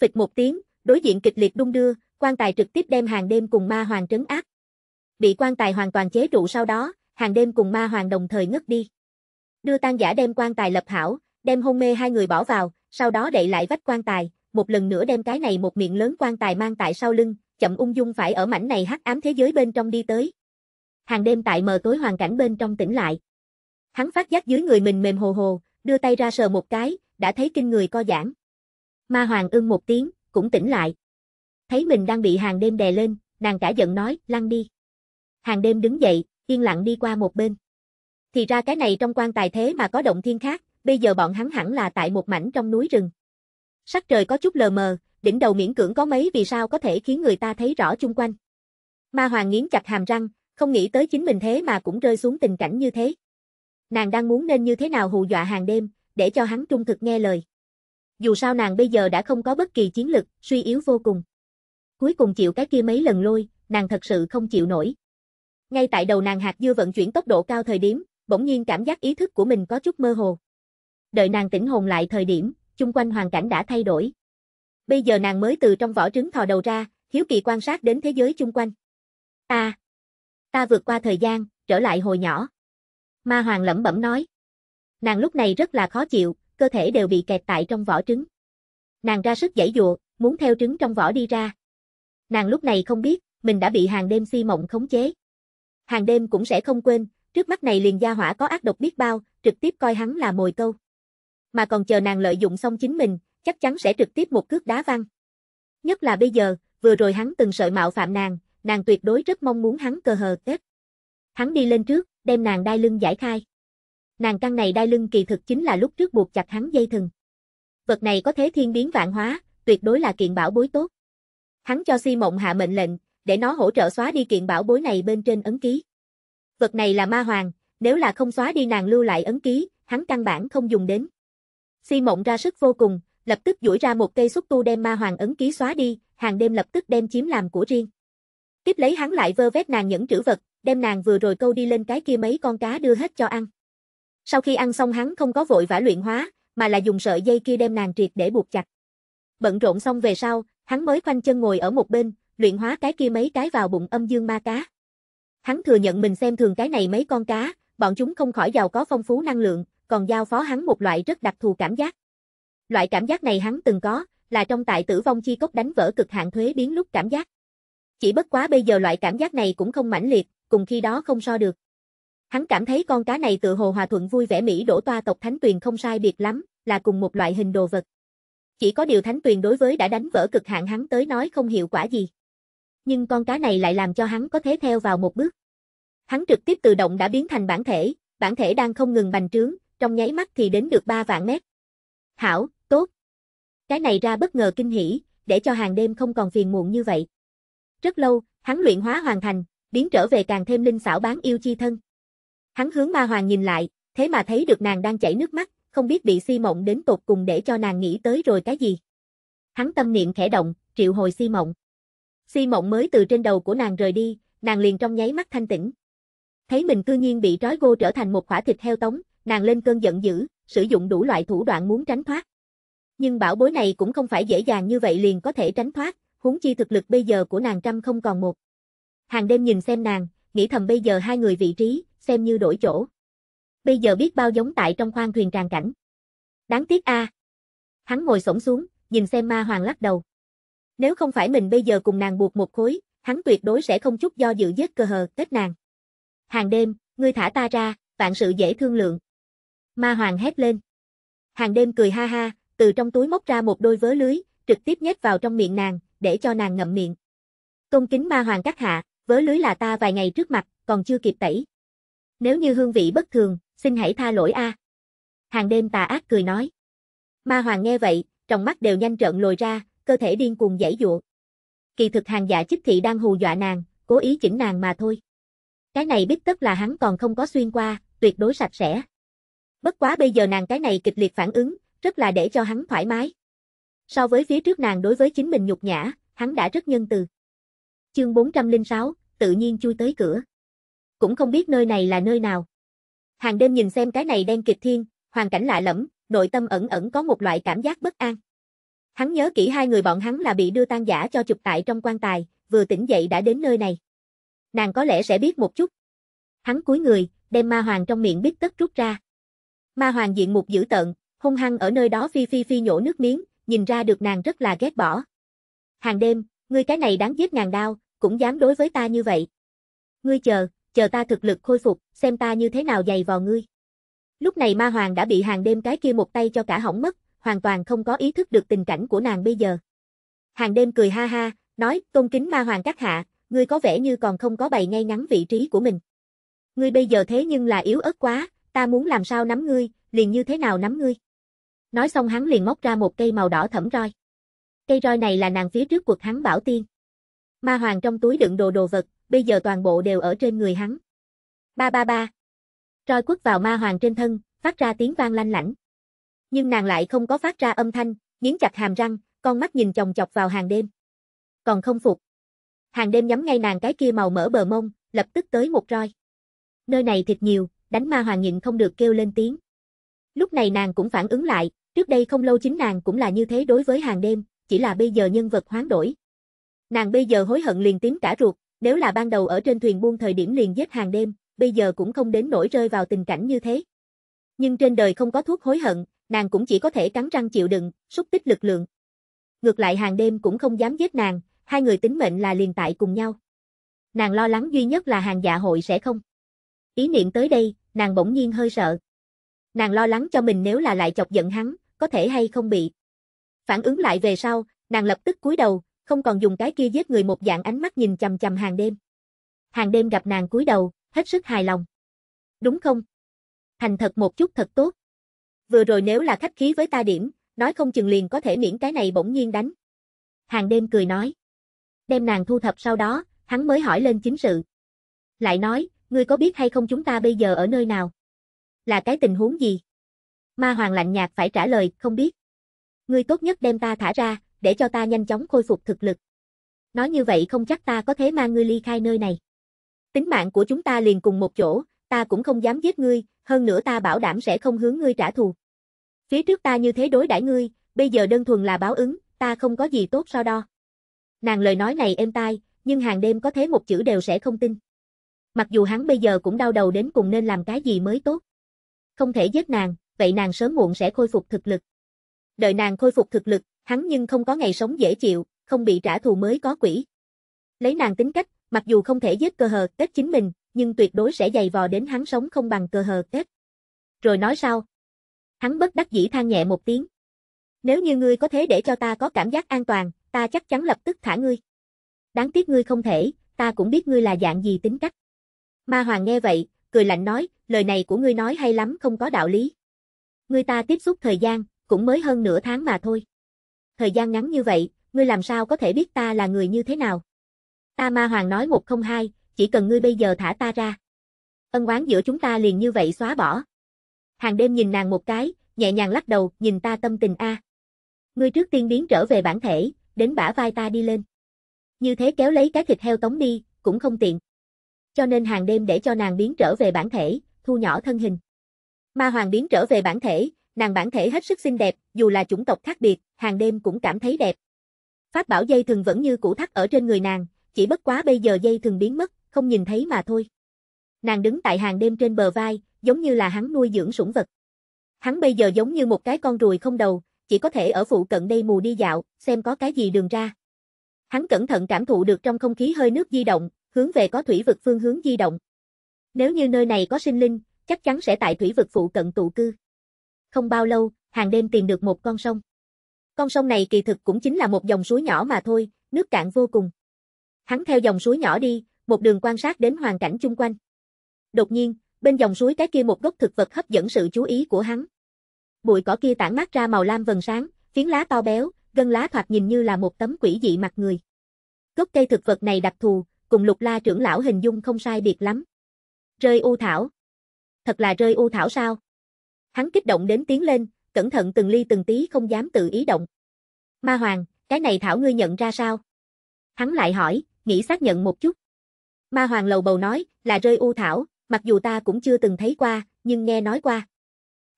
Phịch một tiếng, đối diện kịch liệt đung đưa, quan tài trực tiếp đem hàng đêm cùng ma hoàng trấn áp bị quan tài hoàn toàn chế trụ sau đó, hàng đêm cùng ma hoàng đồng thời ngất đi. Đưa tang giả đem quan tài lập hảo, đem hôn mê hai người bỏ vào, sau đó đậy lại vách quan tài, một lần nữa đem cái này một miệng lớn quan tài mang tại sau lưng, chậm ung dung phải ở mảnh này hắc ám thế giới bên trong đi tới. Hàng đêm tại mờ tối hoàn cảnh bên trong tỉnh lại. Hắn phát giác dưới người mình mềm hồ hồ, đưa tay ra sờ một cái, đã thấy kinh người co giãn. Ma hoàng ưng một tiếng, cũng tỉnh lại. Thấy mình đang bị hàng đêm đè lên, nàng cả giận nói, lăn đi hàng đêm đứng dậy, yên lặng đi qua một bên. Thì ra cái này trong quan tài thế mà có động thiên khác, bây giờ bọn hắn hẳn là tại một mảnh trong núi rừng. Sắc trời có chút lờ mờ, đỉnh đầu miễn cưỡng có mấy vì sao có thể khiến người ta thấy rõ chung quanh. Ma Hoàng nghiến chặt hàm răng, không nghĩ tới chính mình thế mà cũng rơi xuống tình cảnh như thế. Nàng đang muốn nên như thế nào hù dọa hàng đêm, để cho hắn trung thực nghe lời. Dù sao nàng bây giờ đã không có bất kỳ chiến lực, suy yếu vô cùng. Cuối cùng chịu cái kia mấy lần lôi, nàng thật sự không chịu nổi. Ngay tại đầu nàng hạt dưa vận chuyển tốc độ cao thời điểm, bỗng nhiên cảm giác ý thức của mình có chút mơ hồ. Đợi nàng tỉnh hồn lại thời điểm, chung quanh hoàn cảnh đã thay đổi. Bây giờ nàng mới từ trong vỏ trứng thò đầu ra, hiếu kỳ quan sát đến thế giới chung quanh. Ta, à! ta vượt qua thời gian, trở lại hồi nhỏ. Ma Hoàng lẩm bẩm nói. Nàng lúc này rất là khó chịu, cơ thể đều bị kẹt tại trong vỏ trứng. Nàng ra sức giãy dụa, muốn theo trứng trong vỏ đi ra. Nàng lúc này không biết, mình đã bị hàng đêm si mộng khống chế hàng đêm cũng sẽ không quên, trước mắt này liền gia hỏa có ác độc biết bao, trực tiếp coi hắn là mồi câu. Mà còn chờ nàng lợi dụng xong chính mình, chắc chắn sẽ trực tiếp một cước đá văng. Nhất là bây giờ, vừa rồi hắn từng sợi mạo phạm nàng, nàng tuyệt đối rất mong muốn hắn cơ hờ kết. Hắn đi lên trước, đem nàng đai lưng giải khai. Nàng căn này đai lưng kỳ thực chính là lúc trước buộc chặt hắn dây thừng. Vật này có thế thiên biến vạn hóa, tuyệt đối là kiện bảo bối tốt. Hắn cho si mộng hạ mệnh lệnh, để nó hỗ trợ xóa đi kiện bảo bối này bên trên ấn ký. Vật này là ma hoàng, nếu là không xóa đi nàng lưu lại ấn ký, hắn căn bản không dùng đến. Si mộng ra sức vô cùng, lập tức duỗi ra một cây xúc tu đem ma hoàng ấn ký xóa đi, hàng đêm lập tức đem chiếm làm của riêng. Tiếp lấy hắn lại vơ vét nàng những trữ vật, đem nàng vừa rồi câu đi lên cái kia mấy con cá đưa hết cho ăn. Sau khi ăn xong hắn không có vội vã luyện hóa, mà là dùng sợi dây kia đem nàng triệt để buộc chặt. Bận rộn xong về sau, hắn mới khoanh chân ngồi ở một bên, luyện hóa cái kia mấy cái vào bụng âm dương ma cá. Hắn thừa nhận mình xem thường cái này mấy con cá, bọn chúng không khỏi giàu có phong phú năng lượng, còn giao phó hắn một loại rất đặc thù cảm giác. Loại cảm giác này hắn từng có, là trong tại tử vong chi cốc đánh vỡ cực hạn thuế biến lúc cảm giác. Chỉ bất quá bây giờ loại cảm giác này cũng không mãnh liệt, cùng khi đó không so được. Hắn cảm thấy con cá này tự hồ hòa thuận vui vẻ Mỹ đổ toa tộc Thánh Tuyền không sai biệt lắm, là cùng một loại hình đồ vật. Chỉ có điều Thánh Tuyền đối với đã đánh vỡ cực hạn hắn tới nói không hiệu quả gì nhưng con cá này lại làm cho hắn có thế theo vào một bước. Hắn trực tiếp tự động đã biến thành bản thể, bản thể đang không ngừng bành trướng, trong nháy mắt thì đến được 3 vạn mét. Hảo, tốt. Cái này ra bất ngờ kinh hỉ, để cho hàng đêm không còn phiền muộn như vậy. Rất lâu, hắn luyện hóa hoàn thành, biến trở về càng thêm linh xảo bán yêu chi thân. Hắn hướng ma hoàng nhìn lại, thế mà thấy được nàng đang chảy nước mắt, không biết bị si mộng đến tột cùng để cho nàng nghĩ tới rồi cái gì. Hắn tâm niệm khẽ động, triệu hồi si mộng. Si mộng mới từ trên đầu của nàng rời đi, nàng liền trong nháy mắt thanh tĩnh. Thấy mình cư nhiên bị trói gô trở thành một khỏa thịt heo tống, nàng lên cơn giận dữ, sử dụng đủ loại thủ đoạn muốn tránh thoát. Nhưng bảo bối này cũng không phải dễ dàng như vậy liền có thể tránh thoát, huống chi thực lực bây giờ của nàng trăm không còn một. Hàng đêm nhìn xem nàng, nghĩ thầm bây giờ hai người vị trí, xem như đổi chỗ. Bây giờ biết bao giống tại trong khoang thuyền tràn cảnh. Đáng tiếc a. À. Hắn ngồi xổm xuống, nhìn xem ma hoàng lắc đầu. Nếu không phải mình bây giờ cùng nàng buộc một khối, hắn tuyệt đối sẽ không chút do dự giết cơ hờ, tết nàng. Hàng đêm, ngươi thả ta ra, vạn sự dễ thương lượng. Ma hoàng hét lên. Hàng đêm cười ha ha, từ trong túi móc ra một đôi vớ lưới, trực tiếp nhét vào trong miệng nàng, để cho nàng ngậm miệng. Công kính ma hoàng các hạ, vớ lưới là ta vài ngày trước mặt, còn chưa kịp tẩy. Nếu như hương vị bất thường, xin hãy tha lỗi a. Hàng đêm tà ác cười nói. Ma hoàng nghe vậy, trong mắt đều nhanh trợn lồi ra, cơ thể điên cuồng giãy dụa. Kỳ thực hàng dạ chức thị đang hù dọa nàng, cố ý chỉnh nàng mà thôi. Cái này biết tất là hắn còn không có xuyên qua, tuyệt đối sạch sẽ. Bất quá bây giờ nàng cái này kịch liệt phản ứng, rất là để cho hắn thoải mái. So với phía trước nàng đối với chính mình nhục nhã, hắn đã rất nhân từ. Chương 406, tự nhiên chui tới cửa. Cũng không biết nơi này là nơi nào. Hàng đêm nhìn xem cái này đen kịch thiên, hoàn cảnh lạ lẫm, nội tâm ẩn ẩn có một loại cảm giác bất an. Hắn nhớ kỹ hai người bọn hắn là bị đưa tan giả cho chụp tại trong quan tài, vừa tỉnh dậy đã đến nơi này. Nàng có lẽ sẽ biết một chút. Hắn cúi người, đem ma hoàng trong miệng biết tất rút ra. Ma hoàng diện mục dữ tợn, hung hăng ở nơi đó phi phi phi nhổ nước miếng, nhìn ra được nàng rất là ghét bỏ. Hàng đêm, ngươi cái này đáng giết ngàn đao, cũng dám đối với ta như vậy. Ngươi chờ, chờ ta thực lực khôi phục, xem ta như thế nào dày vào ngươi. Lúc này ma hoàng đã bị hàng đêm cái kia một tay cho cả hỏng mất, hoàn toàn không có ý thức được tình cảnh của nàng bây giờ. Hàng đêm cười ha ha, nói, tôn kính ma hoàng các hạ, ngươi có vẻ như còn không có bày ngay ngắn vị trí của mình. Ngươi bây giờ thế nhưng là yếu ớt quá, ta muốn làm sao nắm ngươi, liền như thế nào nắm ngươi. Nói xong hắn liền móc ra một cây màu đỏ thẫm roi. Cây roi này là nàng phía trước cuộc hắn bảo tiên. Ma hoàng trong túi đựng đồ đồ vật, bây giờ toàn bộ đều ở trên người hắn. Ba ba ba. Roi quất vào ma hoàng trên thân, phát ra tiếng vang lanh lảnh nhưng nàng lại không có phát ra âm thanh, nghiến chặt hàm răng, con mắt nhìn chồng chọc vào hàng đêm. Còn không phục. Hàng đêm nhắm ngay nàng cái kia màu mỡ bờ mông, lập tức tới một roi. Nơi này thịt nhiều, đánh ma hoàng nhịn không được kêu lên tiếng. Lúc này nàng cũng phản ứng lại, trước đây không lâu chính nàng cũng là như thế đối với hàng đêm, chỉ là bây giờ nhân vật hoán đổi. Nàng bây giờ hối hận liền tím cả ruột, nếu là ban đầu ở trên thuyền buông thời điểm liền giết hàng đêm, bây giờ cũng không đến nỗi rơi vào tình cảnh như thế. Nhưng trên đời không có thuốc hối hận, nàng cũng chỉ có thể cắn răng chịu đựng, xúc tích lực lượng. Ngược lại hàng đêm cũng không dám giết nàng, hai người tính mệnh là liền tại cùng nhau. Nàng lo lắng duy nhất là hàng dạ hội sẽ không. Ý niệm tới đây, nàng bỗng nhiên hơi sợ. Nàng lo lắng cho mình nếu là lại chọc giận hắn, có thể hay không bị. Phản ứng lại về sau, nàng lập tức cúi đầu, không còn dùng cái kia giết người một dạng ánh mắt nhìn chằm chằm hàng đêm. Hàng đêm gặp nàng cúi đầu, hết sức hài lòng. Đúng không? Thành thật một chút thật tốt vừa rồi nếu là khách khí với ta điểm, nói không chừng liền có thể miễn cái này bỗng nhiên đánh. Hàng đêm cười nói. Đem nàng thu thập sau đó, hắn mới hỏi lên chính sự. Lại nói, ngươi có biết hay không chúng ta bây giờ ở nơi nào? Là cái tình huống gì? Ma Hoàng lạnh nhạt phải trả lời, không biết. Ngươi tốt nhất đem ta thả ra, để cho ta nhanh chóng khôi phục thực lực. Nói như vậy không chắc ta có thể mang ngươi ly khai nơi này. Tính mạng của chúng ta liền cùng một chỗ, ta cũng không dám giết ngươi, hơn nữa ta bảo đảm sẽ không hướng ngươi trả thù. Phía trước ta như thế đối đãi ngươi, bây giờ đơn thuần là báo ứng, ta không có gì tốt so đo. Nàng lời nói này êm tai, nhưng hàng đêm có thế một chữ đều sẽ không tin. Mặc dù hắn bây giờ cũng đau đầu đến cùng nên làm cái gì mới tốt. Không thể giết nàng, vậy nàng sớm muộn sẽ khôi phục thực lực. Đợi nàng khôi phục thực lực, hắn nhưng không có ngày sống dễ chịu, không bị trả thù mới có quỷ. Lấy nàng tính cách, mặc dù không thể giết cơ hờ, tết chính mình, nhưng tuyệt đối sẽ dày vò đến hắn sống không bằng cờ hờ kết. Rồi nói sao? Hắn bất đắc dĩ than nhẹ một tiếng. Nếu như ngươi có thế để cho ta có cảm giác an toàn, ta chắc chắn lập tức thả ngươi. Đáng tiếc ngươi không thể, ta cũng biết ngươi là dạng gì tính cách. Ma Hoàng nghe vậy, cười lạnh nói, lời này của ngươi nói hay lắm không có đạo lý. Ngươi ta tiếp xúc thời gian, cũng mới hơn nửa tháng mà thôi. Thời gian ngắn như vậy, ngươi làm sao có thể biết ta là người như thế nào? Ta Ma Hoàng nói một không hai, chỉ cần ngươi bây giờ thả ta ra. Ân oán giữa chúng ta liền như vậy xóa bỏ. Hàng đêm nhìn nàng một cái, nhẹ nhàng lắc đầu, nhìn ta tâm tình a. Ngươi trước tiên biến trở về bản thể, đến bả vai ta đi lên. Như thế kéo lấy cái thịt heo tống đi, cũng không tiện. Cho nên hàng đêm để cho nàng biến trở về bản thể, thu nhỏ thân hình. Ma hoàng biến trở về bản thể, nàng bản thể hết sức xinh đẹp, dù là chủng tộc khác biệt, hàng đêm cũng cảm thấy đẹp. Pháp bảo dây thường vẫn như cũ thắt ở trên người nàng, chỉ bất quá bây giờ dây thường biến mất, không nhìn thấy mà thôi. Nàng đứng tại hàng đêm trên bờ vai, giống như là hắn nuôi dưỡng sủng vật. Hắn bây giờ giống như một cái con ruồi không đầu, chỉ có thể ở phụ cận đây mù đi dạo, xem có cái gì đường ra. Hắn cẩn thận cảm thụ được trong không khí hơi nước di động, hướng về có thủy vực phương hướng di động. Nếu như nơi này có sinh linh, chắc chắn sẽ tại thủy vực phụ cận tụ cư. Không bao lâu, hàng đêm tìm được một con sông. Con sông này kỳ thực cũng chính là một dòng suối nhỏ mà thôi, nước cạn vô cùng. Hắn theo dòng suối nhỏ đi, một đường quan sát đến hoàn cảnh chung quanh. Đột nhiên, bên dòng suối cái kia một gốc thực vật hấp dẫn sự chú ý của hắn. Bụi cỏ kia tản mát ra màu lam vầng sáng, phiến lá to béo, gân lá thoạt nhìn như là một tấm quỷ dị mặt người. Gốc cây thực vật này đặc thù, cùng lục la trưởng lão hình dung không sai biệt lắm. Rơi u thảo. Thật là rơi u thảo sao? Hắn kích động đến tiếng lên, cẩn thận từng ly từng tí không dám tự ý động. Ma Hoàng, cái này thảo ngươi nhận ra sao? Hắn lại hỏi, nghĩ xác nhận một chút. Ma Hoàng lầu bầu nói, là rơi u thảo, mặc dù ta cũng chưa từng thấy qua, nhưng nghe nói qua.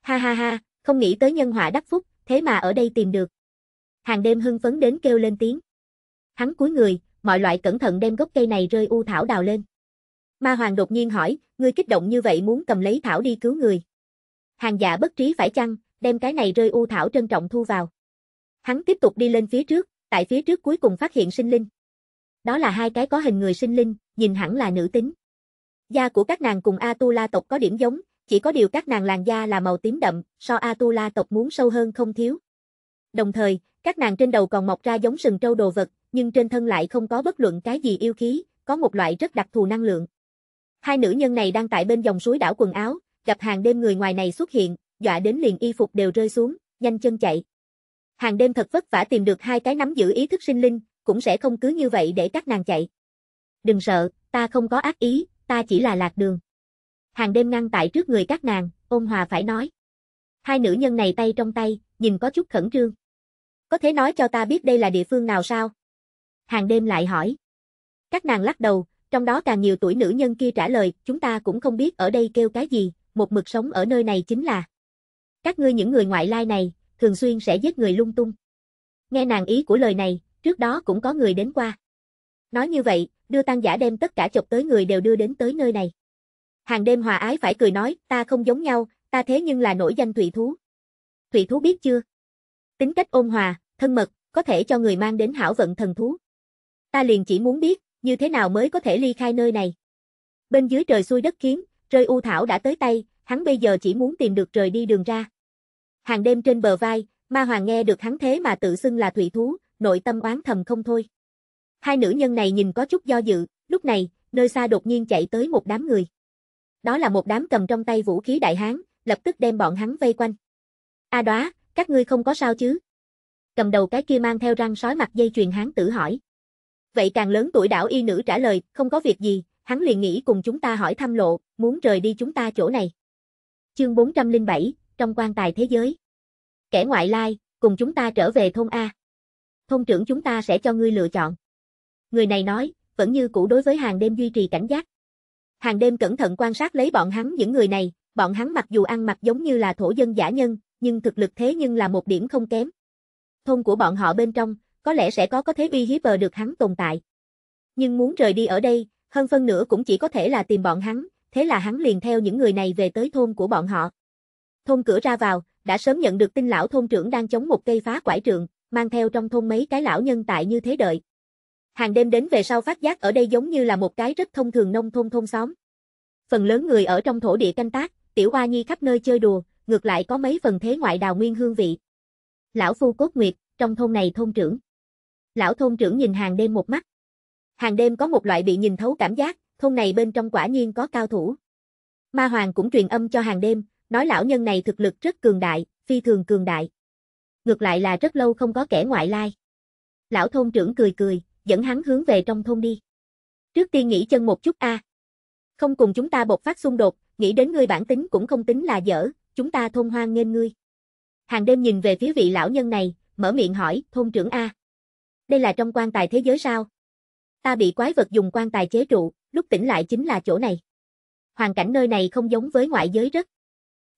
Ha ha ha, không nghĩ tới nhân họa đắc phúc, thế mà ở đây tìm được. Hàng đêm hưng phấn đến kêu lên tiếng. Hắn cúi người, mọi loại cẩn thận đem gốc cây này rơi u thảo đào lên. Ma Hoàng đột nhiên hỏi, ngươi kích động như vậy muốn cầm lấy thảo đi cứu người. Hàng giả bất trí phải chăng, đem cái này rơi u thảo trân trọng thu vào. Hắn tiếp tục đi lên phía trước, tại phía trước cuối cùng phát hiện sinh linh. Đó là hai cái có hình người sinh linh, nhìn hẳn là nữ tính. Da của các nàng cùng Atula tộc có điểm giống, chỉ có điều các nàng làn da là màu tím đậm, so Atula tộc muốn sâu hơn không thiếu. Đồng thời, các nàng trên đầu còn mọc ra giống sừng trâu đồ vật, nhưng trên thân lại không có bất luận cái gì yêu khí, có một loại rất đặc thù năng lượng. Hai nữ nhân này đang tại bên dòng suối đảo quần áo, gặp hàng đêm người ngoài này xuất hiện, dọa đến liền y phục đều rơi xuống, nhanh chân chạy. Hàng đêm thật vất vả tìm được hai cái nắm giữ ý thức sinh linh, cũng sẽ không cứ như vậy để các nàng chạy đừng sợ, ta không có ác ý, ta chỉ là lạc đường. Hàng đêm ngăn tại trước người các nàng, ôn hòa phải nói. Hai nữ nhân này tay trong tay, nhìn có chút khẩn trương. Có thể nói cho ta biết đây là địa phương nào sao? Hàng đêm lại hỏi. Các nàng lắc đầu, trong đó càng nhiều tuổi nữ nhân kia trả lời, chúng ta cũng không biết ở đây kêu cái gì, một mực sống ở nơi này chính là. Các ngươi những người ngoại lai này, thường xuyên sẽ giết người lung tung. Nghe nàng ý của lời này, trước đó cũng có người đến qua. Nói như vậy, đưa tăng giả đem tất cả chọc tới người đều đưa đến tới nơi này. Hàng đêm hòa ái phải cười nói, ta không giống nhau, ta thế nhưng là nổi danh thủy thú. Thủy thú biết chưa? Tính cách ôn hòa, thân mật, có thể cho người mang đến hảo vận thần thú. Ta liền chỉ muốn biết, như thế nào mới có thể ly khai nơi này. Bên dưới trời xuôi đất khiến, rơi u thảo đã tới tay, hắn bây giờ chỉ muốn tìm được trời đi đường ra. Hàng đêm trên bờ vai, ma hoàng nghe được hắn thế mà tự xưng là thủy thú, nội tâm oán thầm không thôi. Hai nữ nhân này nhìn có chút do dự, lúc này, nơi xa đột nhiên chạy tới một đám người. Đó là một đám cầm trong tay vũ khí đại hán, lập tức đem bọn hắn vây quanh. A đoá, các ngươi không có sao chứ? Cầm đầu cái kia mang theo răng sói mặt dây chuyền hán tử hỏi. Vậy càng lớn tuổi đảo y nữ trả lời, không có việc gì, hắn liền nghĩ cùng chúng ta hỏi thăm lộ, muốn rời đi chúng ta chỗ này. Chương 407, trong quan tài thế giới. Kẻ ngoại lai, cùng chúng ta trở về thôn A. Thôn trưởng chúng ta sẽ cho ngươi lựa chọn. Người này nói, vẫn như cũ đối với hàng đêm duy trì cảnh giác. Hàng đêm cẩn thận quan sát lấy bọn hắn những người này, bọn hắn mặc dù ăn mặc giống như là thổ dân giả nhân, nhưng thực lực thế nhưng là một điểm không kém. Thôn của bọn họ bên trong, có lẽ sẽ có có thế uy hiếp bờ được hắn tồn tại. Nhưng muốn rời đi ở đây, hơn phân nữa cũng chỉ có thể là tìm bọn hắn, thế là hắn liền theo những người này về tới thôn của bọn họ. Thôn cửa ra vào, đã sớm nhận được tin lão thôn trưởng đang chống một cây phá quải trường, mang theo trong thôn mấy cái lão nhân tại như thế đợi hàng đêm đến về sau phát giác ở đây giống như là một cái rất thông thường nông thôn thôn xóm. Phần lớn người ở trong thổ địa canh tác, tiểu hoa nhi khắp nơi chơi đùa, ngược lại có mấy phần thế ngoại đào nguyên hương vị. Lão phu cốt nguyệt, trong thôn này thôn trưởng. Lão thôn trưởng nhìn hàng đêm một mắt. Hàng đêm có một loại bị nhìn thấu cảm giác, thôn này bên trong quả nhiên có cao thủ. Ma Hoàng cũng truyền âm cho hàng đêm, nói lão nhân này thực lực rất cường đại, phi thường cường đại. Ngược lại là rất lâu không có kẻ ngoại lai. Lão thôn trưởng cười cười, dẫn hắn hướng về trong thôn đi. Trước tiên nghỉ chân một chút a. À. Không cùng chúng ta bộc phát xung đột, nghĩ đến ngươi bản tính cũng không tính là dở, chúng ta thôn hoang nghênh ngươi. Hàng đêm nhìn về phía vị lão nhân này, mở miệng hỏi, thôn trưởng A. Đây là trong quan tài thế giới sao? Ta bị quái vật dùng quan tài chế trụ, lúc tỉnh lại chính là chỗ này. Hoàn cảnh nơi này không giống với ngoại giới rất.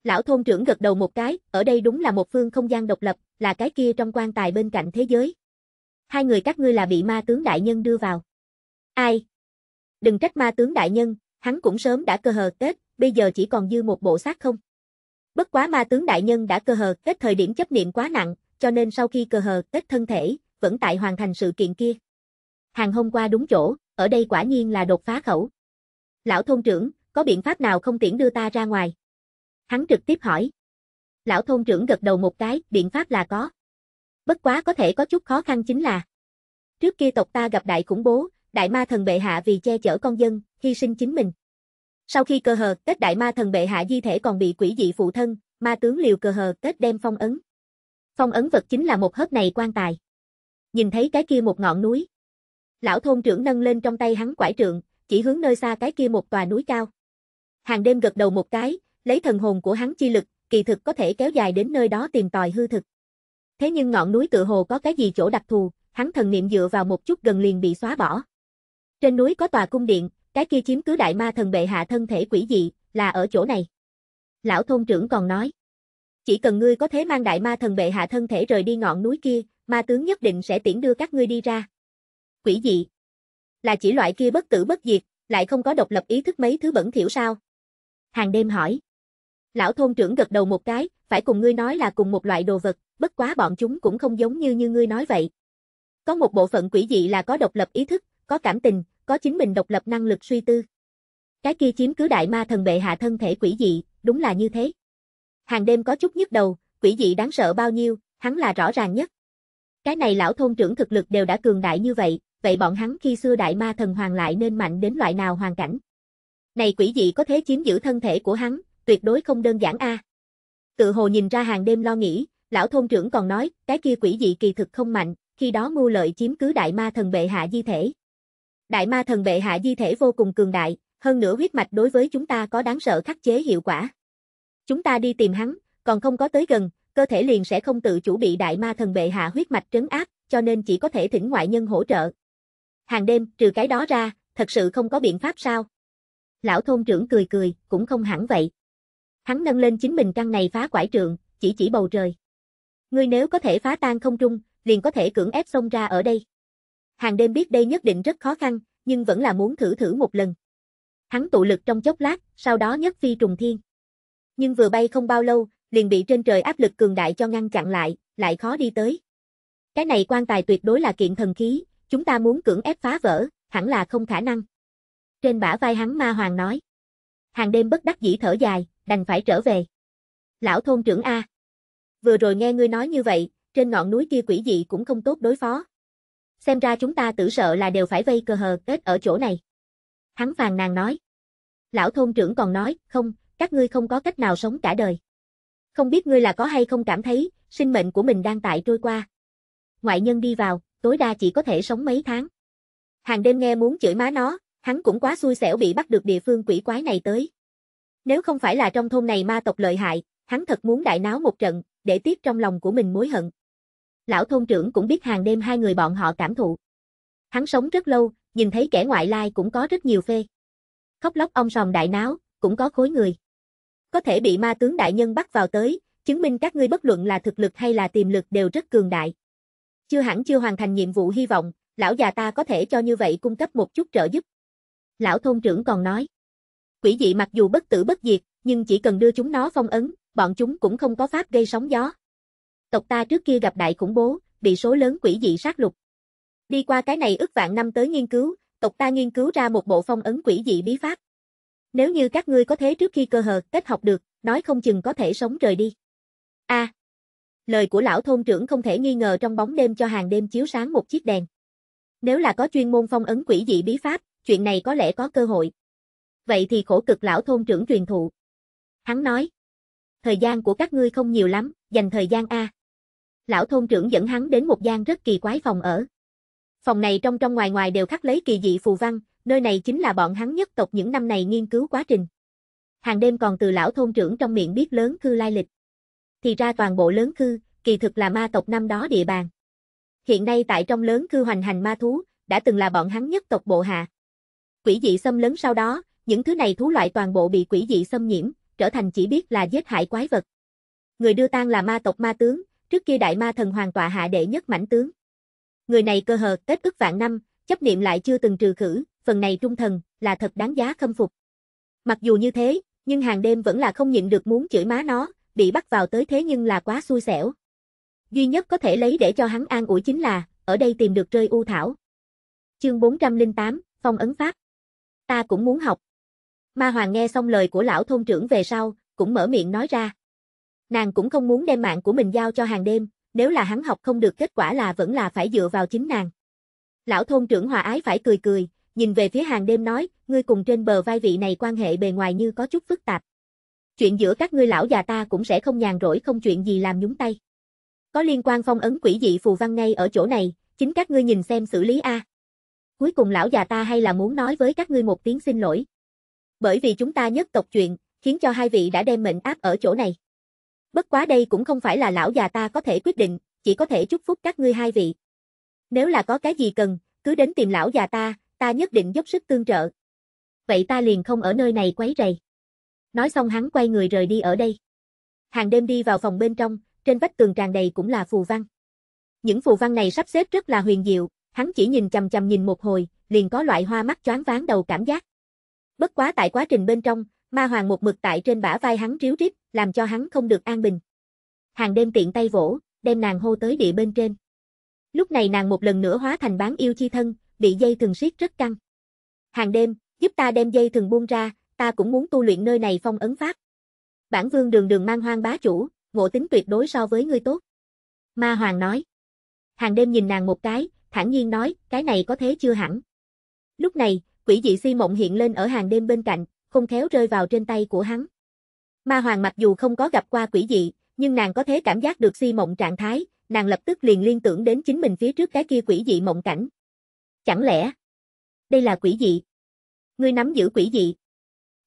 Lão thôn trưởng gật đầu một cái, ở đây đúng là một phương không gian độc lập, là cái kia trong quan tài bên cạnh thế giới hai người các ngươi là bị ma tướng đại nhân đưa vào. Ai? Đừng trách ma tướng đại nhân, hắn cũng sớm đã cơ hờ kết, bây giờ chỉ còn dư một bộ xác không. Bất quá ma tướng đại nhân đã cơ hờ kết thời điểm chấp niệm quá nặng, cho nên sau khi cơ hờ kết thân thể, vẫn tại hoàn thành sự kiện kia. Hàng hôm qua đúng chỗ, ở đây quả nhiên là đột phá khẩu. Lão thôn trưởng, có biện pháp nào không tiễn đưa ta ra ngoài? Hắn trực tiếp hỏi. Lão thôn trưởng gật đầu một cái, biện pháp là có bất quá có thể có chút khó khăn chính là Trước kia tộc ta gặp đại khủng bố, đại ma thần bệ hạ vì che chở con dân, hy sinh chính mình. Sau khi cơ hờ, kết đại ma thần bệ hạ di thể còn bị quỷ dị phụ thân, ma tướng liều cơ hờ kết đem phong ấn. Phong ấn vật chính là một hớp này quan tài. Nhìn thấy cái kia một ngọn núi. Lão thôn trưởng nâng lên trong tay hắn quải trượng, chỉ hướng nơi xa cái kia một tòa núi cao. Hàng đêm gật đầu một cái, lấy thần hồn của hắn chi lực, kỳ thực có thể kéo dài đến nơi đó tìm tòi hư thực. Thế nhưng ngọn núi tự hồ có cái gì chỗ đặc thù, hắn thần niệm dựa vào một chút gần liền bị xóa bỏ. Trên núi có tòa cung điện, cái kia chiếm cứ đại ma thần bệ hạ thân thể quỷ dị, là ở chỗ này. Lão thôn trưởng còn nói, chỉ cần ngươi có thế mang đại ma thần bệ hạ thân thể rời đi ngọn núi kia, ma tướng nhất định sẽ tiễn đưa các ngươi đi ra. Quỷ dị, là chỉ loại kia bất tử bất diệt, lại không có độc lập ý thức mấy thứ bẩn thiểu sao? Hàng đêm hỏi. Lão thôn trưởng gật đầu một cái, phải cùng ngươi nói là cùng một loại đồ vật, bất quá bọn chúng cũng không giống như như ngươi nói vậy. Có một bộ phận quỷ dị là có độc lập ý thức, có cảm tình, có chính mình độc lập năng lực suy tư. Cái kia chiếm cứ đại ma thần bệ hạ thân thể quỷ dị, đúng là như thế. Hàng đêm có chút nhức đầu, quỷ dị đáng sợ bao nhiêu, hắn là rõ ràng nhất. Cái này lão thôn trưởng thực lực đều đã cường đại như vậy, vậy bọn hắn khi xưa đại ma thần hoàng lại nên mạnh đến loại nào hoàn cảnh. Này quỷ dị có thế chiếm giữ thân thể của hắn, tuyệt đối không đơn giản a. À. Tự hồ nhìn ra hàng đêm lo nghĩ, Lão thôn trưởng còn nói, cái kia quỷ dị kỳ thực không mạnh, khi đó ngu lợi chiếm cứ đại ma thần bệ hạ di thể. Đại ma thần bệ hạ di thể vô cùng cường đại, hơn nữa huyết mạch đối với chúng ta có đáng sợ khắc chế hiệu quả. Chúng ta đi tìm hắn, còn không có tới gần, cơ thể liền sẽ không tự chủ bị đại ma thần bệ hạ huyết mạch trấn áp, cho nên chỉ có thể thỉnh ngoại nhân hỗ trợ. Hàng đêm, trừ cái đó ra, thật sự không có biện pháp sao? Lão thôn trưởng cười cười, cũng không hẳn vậy. Hắn nâng lên chính mình căn này phá quải trượng, chỉ chỉ bầu trời. Ngươi nếu có thể phá tan không trung, liền có thể cưỡng ép xông ra ở đây. Hàng đêm biết đây nhất định rất khó khăn, nhưng vẫn là muốn thử thử một lần. Hắn tụ lực trong chốc lát, sau đó nhất phi trùng thiên. Nhưng vừa bay không bao lâu, liền bị trên trời áp lực cường đại cho ngăn chặn lại, lại khó đi tới. Cái này quan tài tuyệt đối là kiện thần khí, chúng ta muốn cưỡng ép phá vỡ, hẳn là không khả năng. Trên bả vai hắn ma hoàng nói. Hàng đêm bất đắc dĩ thở dài, đành phải trở về. Lão thôn trưởng A vừa rồi nghe ngươi nói như vậy, trên ngọn núi kia quỷ dị cũng không tốt đối phó. Xem ra chúng ta tử sợ là đều phải vây cơ hờ kết ở chỗ này. Hắn phàn nàng nói. Lão thôn trưởng còn nói, không, các ngươi không có cách nào sống cả đời. Không biết ngươi là có hay không cảm thấy, sinh mệnh của mình đang tại trôi qua. Ngoại nhân đi vào, tối đa chỉ có thể sống mấy tháng. Hàng đêm nghe muốn chửi má nó, hắn cũng quá xui xẻo bị bắt được địa phương quỷ quái này tới. Nếu không phải là trong thôn này ma tộc lợi hại, hắn thật muốn đại náo một trận, để tiếc trong lòng của mình mối hận. Lão thôn trưởng cũng biết hàng đêm hai người bọn họ cảm thụ. Hắn sống rất lâu, nhìn thấy kẻ ngoại lai cũng có rất nhiều phê. Khóc lóc ông sòng đại náo, cũng có khối người. Có thể bị ma tướng đại nhân bắt vào tới, chứng minh các ngươi bất luận là thực lực hay là tiềm lực đều rất cường đại. Chưa hẳn chưa hoàn thành nhiệm vụ hy vọng, lão già ta có thể cho như vậy cung cấp một chút trợ giúp. Lão thôn trưởng còn nói, quỷ dị mặc dù bất tử bất diệt, nhưng chỉ cần đưa chúng nó phong ấn, bọn chúng cũng không có pháp gây sóng gió. Tộc ta trước kia gặp đại khủng bố, bị số lớn quỷ dị sát lục. Đi qua cái này ước vạn năm tới nghiên cứu, tộc ta nghiên cứu ra một bộ phong ấn quỷ dị bí pháp. Nếu như các ngươi có thế trước khi cơ hờ kết học được, nói không chừng có thể sống rời đi. A. À, lời của lão thôn trưởng không thể nghi ngờ trong bóng đêm cho hàng đêm chiếu sáng một chiếc đèn. Nếu là có chuyên môn phong ấn quỷ dị bí pháp, chuyện này có lẽ có cơ hội. Vậy thì khổ cực lão thôn trưởng truyền thụ. Hắn nói thời gian của các ngươi không nhiều lắm, dành thời gian A. Lão thôn trưởng dẫn hắn đến một gian rất kỳ quái phòng ở. Phòng này trong trong ngoài ngoài đều khắc lấy kỳ dị phù văn, nơi này chính là bọn hắn nhất tộc những năm này nghiên cứu quá trình. Hàng đêm còn từ lão thôn trưởng trong miệng biết lớn khư lai lịch. Thì ra toàn bộ lớn khư, kỳ thực là ma tộc năm đó địa bàn. Hiện nay tại trong lớn khư hoành hành ma thú, đã từng là bọn hắn nhất tộc bộ hạ. Quỷ dị xâm lớn sau đó, những thứ này thú loại toàn bộ bị quỷ dị xâm nhiễm, trở thành chỉ biết là giết hại quái vật. Người đưa tang là ma tộc ma tướng, trước kia đại ma thần hoàng tọa hạ đệ nhất mãnh tướng. Người này cơ hờ kết ức vạn năm, chấp niệm lại chưa từng trừ khử, phần này trung thần, là thật đáng giá khâm phục. Mặc dù như thế, nhưng hàng đêm vẫn là không nhịn được muốn chửi má nó, bị bắt vào tới thế nhưng là quá xui xẻo. Duy nhất có thể lấy để cho hắn an ủi chính là, ở đây tìm được rơi u thảo. Chương 408, Phong ấn Pháp. Ta cũng muốn học. Ma Hoàng nghe xong lời của lão thôn trưởng về sau, cũng mở miệng nói ra. Nàng cũng không muốn đem mạng của mình giao cho hàng đêm, nếu là hắn học không được kết quả là vẫn là phải dựa vào chính nàng. Lão thôn trưởng hòa ái phải cười cười, nhìn về phía hàng đêm nói, ngươi cùng trên bờ vai vị này quan hệ bề ngoài như có chút phức tạp. Chuyện giữa các ngươi lão già ta cũng sẽ không nhàn rỗi không chuyện gì làm nhúng tay. Có liên quan phong ấn quỷ dị phù văn ngay ở chỗ này, chính các ngươi nhìn xem xử lý a. Cuối cùng lão già ta hay là muốn nói với các ngươi một tiếng xin lỗi bởi vì chúng ta nhất tộc chuyện, khiến cho hai vị đã đem mệnh áp ở chỗ này. Bất quá đây cũng không phải là lão già ta có thể quyết định, chỉ có thể chúc phúc các ngươi hai vị. Nếu là có cái gì cần, cứ đến tìm lão già ta, ta nhất định dốc sức tương trợ. Vậy ta liền không ở nơi này quấy rầy. Nói xong hắn quay người rời đi ở đây. Hàng đêm đi vào phòng bên trong, trên vách tường tràn đầy cũng là phù văn. Những phù văn này sắp xếp rất là huyền diệu, hắn chỉ nhìn chầm chầm nhìn một hồi, liền có loại hoa mắt choáng váng đầu cảm giác. Bất quá tại quá trình bên trong, ma hoàng một mực tại trên bả vai hắn ríu rít, làm cho hắn không được an bình. Hàng đêm tiện tay vỗ, đem nàng hô tới địa bên trên. Lúc này nàng một lần nữa hóa thành bán yêu chi thân, bị dây thường siết rất căng. Hàng đêm, giúp ta đem dây thường buông ra, ta cũng muốn tu luyện nơi này phong ấn pháp. Bản vương đường đường mang hoang bá chủ, ngộ tính tuyệt đối so với ngươi tốt. Ma hoàng nói. Hàng đêm nhìn nàng một cái, thản nhiên nói, cái này có thế chưa hẳn. Lúc này, quỷ dị si mộng hiện lên ở hàng đêm bên cạnh, không khéo rơi vào trên tay của hắn. Ma Hoàng mặc dù không có gặp qua quỷ dị, nhưng nàng có thể cảm giác được si mộng trạng thái, nàng lập tức liền liên tưởng đến chính mình phía trước cái kia quỷ dị mộng cảnh. Chẳng lẽ, đây là quỷ dị? Ngươi nắm giữ quỷ dị?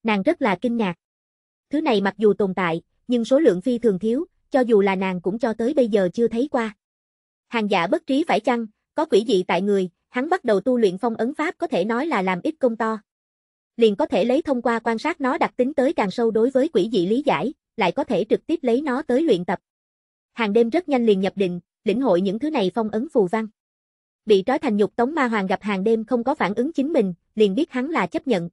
Nàng rất là kinh ngạc. Thứ này mặc dù tồn tại, nhưng số lượng phi thường thiếu, cho dù là nàng cũng cho tới bây giờ chưa thấy qua. Hàng giả bất trí phải chăng, có quỷ dị tại người, hắn bắt đầu tu luyện phong ấn pháp có thể nói là làm ít công to. Liền có thể lấy thông qua quan sát nó đặc tính tới càng sâu đối với quỷ dị lý giải, lại có thể trực tiếp lấy nó tới luyện tập. Hàng đêm rất nhanh liền nhập định, lĩnh hội những thứ này phong ấn phù văn. Bị trói thành nhục tống ma hoàng gặp hàng đêm không có phản ứng chính mình, liền biết hắn là chấp nhận.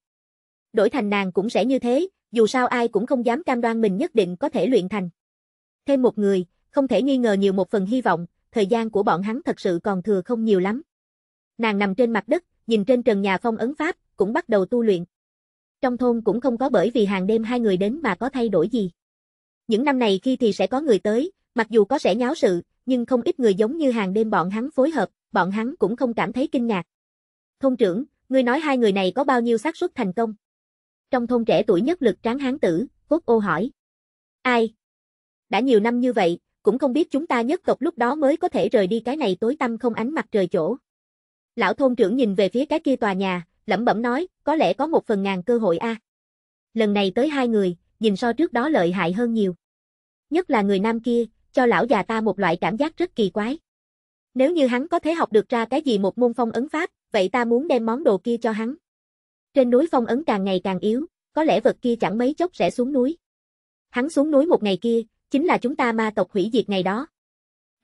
Đổi thành nàng cũng sẽ như thế, dù sao ai cũng không dám cam đoan mình nhất định có thể luyện thành. Thêm một người, không thể nghi ngờ nhiều một phần hy vọng, thời gian của bọn hắn thật sự còn thừa không nhiều lắm nàng nằm trên mặt đất, nhìn trên trần nhà phong ấn pháp, cũng bắt đầu tu luyện. Trong thôn cũng không có bởi vì hàng đêm hai người đến mà có thay đổi gì. Những năm này khi thì sẽ có người tới, mặc dù có sẽ nháo sự, nhưng không ít người giống như hàng đêm bọn hắn phối hợp, bọn hắn cũng không cảm thấy kinh ngạc. Thôn trưởng, ngươi nói hai người này có bao nhiêu xác suất thành công? Trong thôn trẻ tuổi nhất lực tráng hán tử, quốc ô hỏi. Ai? Đã nhiều năm như vậy, cũng không biết chúng ta nhất tộc lúc đó mới có thể rời đi cái này tối tăm không ánh mặt trời chỗ. Lão thôn trưởng nhìn về phía cái kia tòa nhà, lẩm bẩm nói, có lẽ có một phần ngàn cơ hội a. Lần này tới hai người, nhìn so trước đó lợi hại hơn nhiều. Nhất là người nam kia, cho lão già ta một loại cảm giác rất kỳ quái. Nếu như hắn có thể học được ra cái gì một môn phong ấn pháp, vậy ta muốn đem món đồ kia cho hắn. Trên núi phong ấn càng ngày càng yếu, có lẽ vật kia chẳng mấy chốc sẽ xuống núi. Hắn xuống núi một ngày kia, chính là chúng ta ma tộc hủy diệt ngày đó.